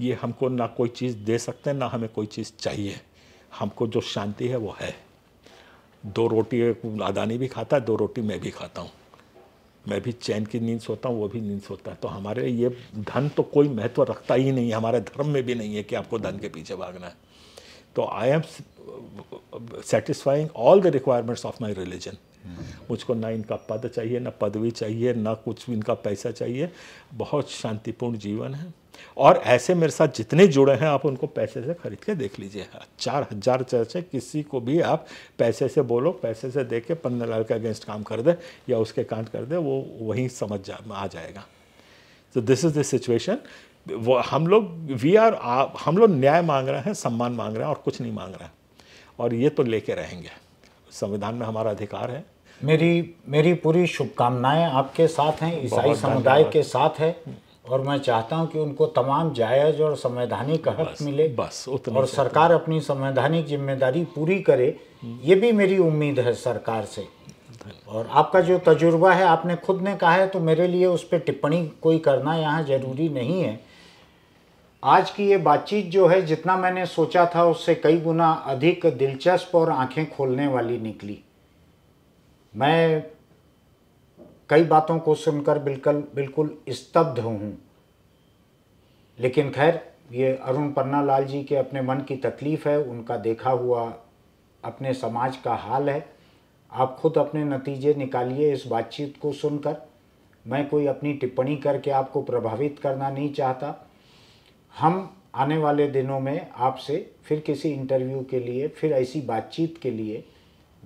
ये हमको ना कोई चीज़ दे सकते हैं ना हमें कोई चीज़ चाहिए हमको जो शांति है वो है दो रोटी एक अदानी भी खाता है दो रोटी मैं भी खाता हूँ मैं भी चैन की नींद सोता हूँ वो भी नींद सोता है तो हमारे ये धन तो कोई महत्व रखता ही नहीं है हमारे धर्म में भी नहीं है कि आपको धन के पीछे भागना है तो I am satisfying all the requirements of my religion मुझको ना इनका पद चाहिए ना पदवी चाहिए ना कुछ इनका पैसा चाहिए बहुत शांतिपूर्ण जीवन है और ऐसे मेरे साथ जितने जुड़े हैं आप उनको पैसे से खरीद के देख लीजिए चार हजार चर्चे किसी को भी आप पैसे से बोलो पैसे से दे के लाल के अगेंस्ट काम कर दे या उसके कांड कर दे वो वहीं समझ जा आ जाएगा तो दिस इज़ द सिचुएशन वो हम लोग वी आर हम लोग न्याय मांग रहे हैं सम्मान मांग रहे हैं और कुछ नहीं मांग रहे हैं और ये तो लेके रहेंगे संविधान में हमारा अधिकार है मेरी मेरी पूरी शुभकामनाएं आपके साथ हैं ईसाई समुदाय के साथ है और मैं चाहता हूं कि उनको तमाम जायज और संवैधानिक हक मिले बस और सरकार अपनी संवैधानिक जिम्मेदारी पूरी करे हम्म। ये भी मेरी उम्मीद है सरकार से और आपका जो तजुर्बा है आपने खुद ने कहा है तो मेरे लिए उस पर टिप्पणी कोई करना यहाँ ज़रूरी नहीं है आज की ये बातचीत जो है जितना मैंने सोचा था उससे कई गुना अधिक दिलचस्प और आंखें खोलने वाली निकली मैं कई बातों को सुनकर बिल्कुल बिल्कुल स्तब्ध हूँ लेकिन खैर ये अरुण पन्ना लाल जी के अपने मन की तकलीफ़ है उनका देखा हुआ अपने समाज का हाल है आप खुद अपने नतीजे निकालिए इस बातचीत को सुनकर मैं कोई अपनी टिप्पणी करके आपको प्रभावित करना नहीं चाहता हम आने वाले दिनों में आपसे फिर किसी इंटरव्यू के लिए फिर ऐसी बातचीत के लिए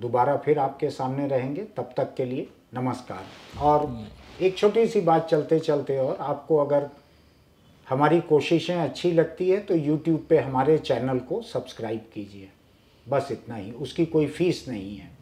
दोबारा फिर आपके सामने रहेंगे तब तक के लिए नमस्कार और हम्म। एक छोटी सी बात चलते चलते और आपको अगर हमारी कोशिशें अच्छी लगती है तो YouTube पे हमारे चैनल को सब्सक्राइब कीजिए बस इतना ही उसकी कोई फीस नहीं है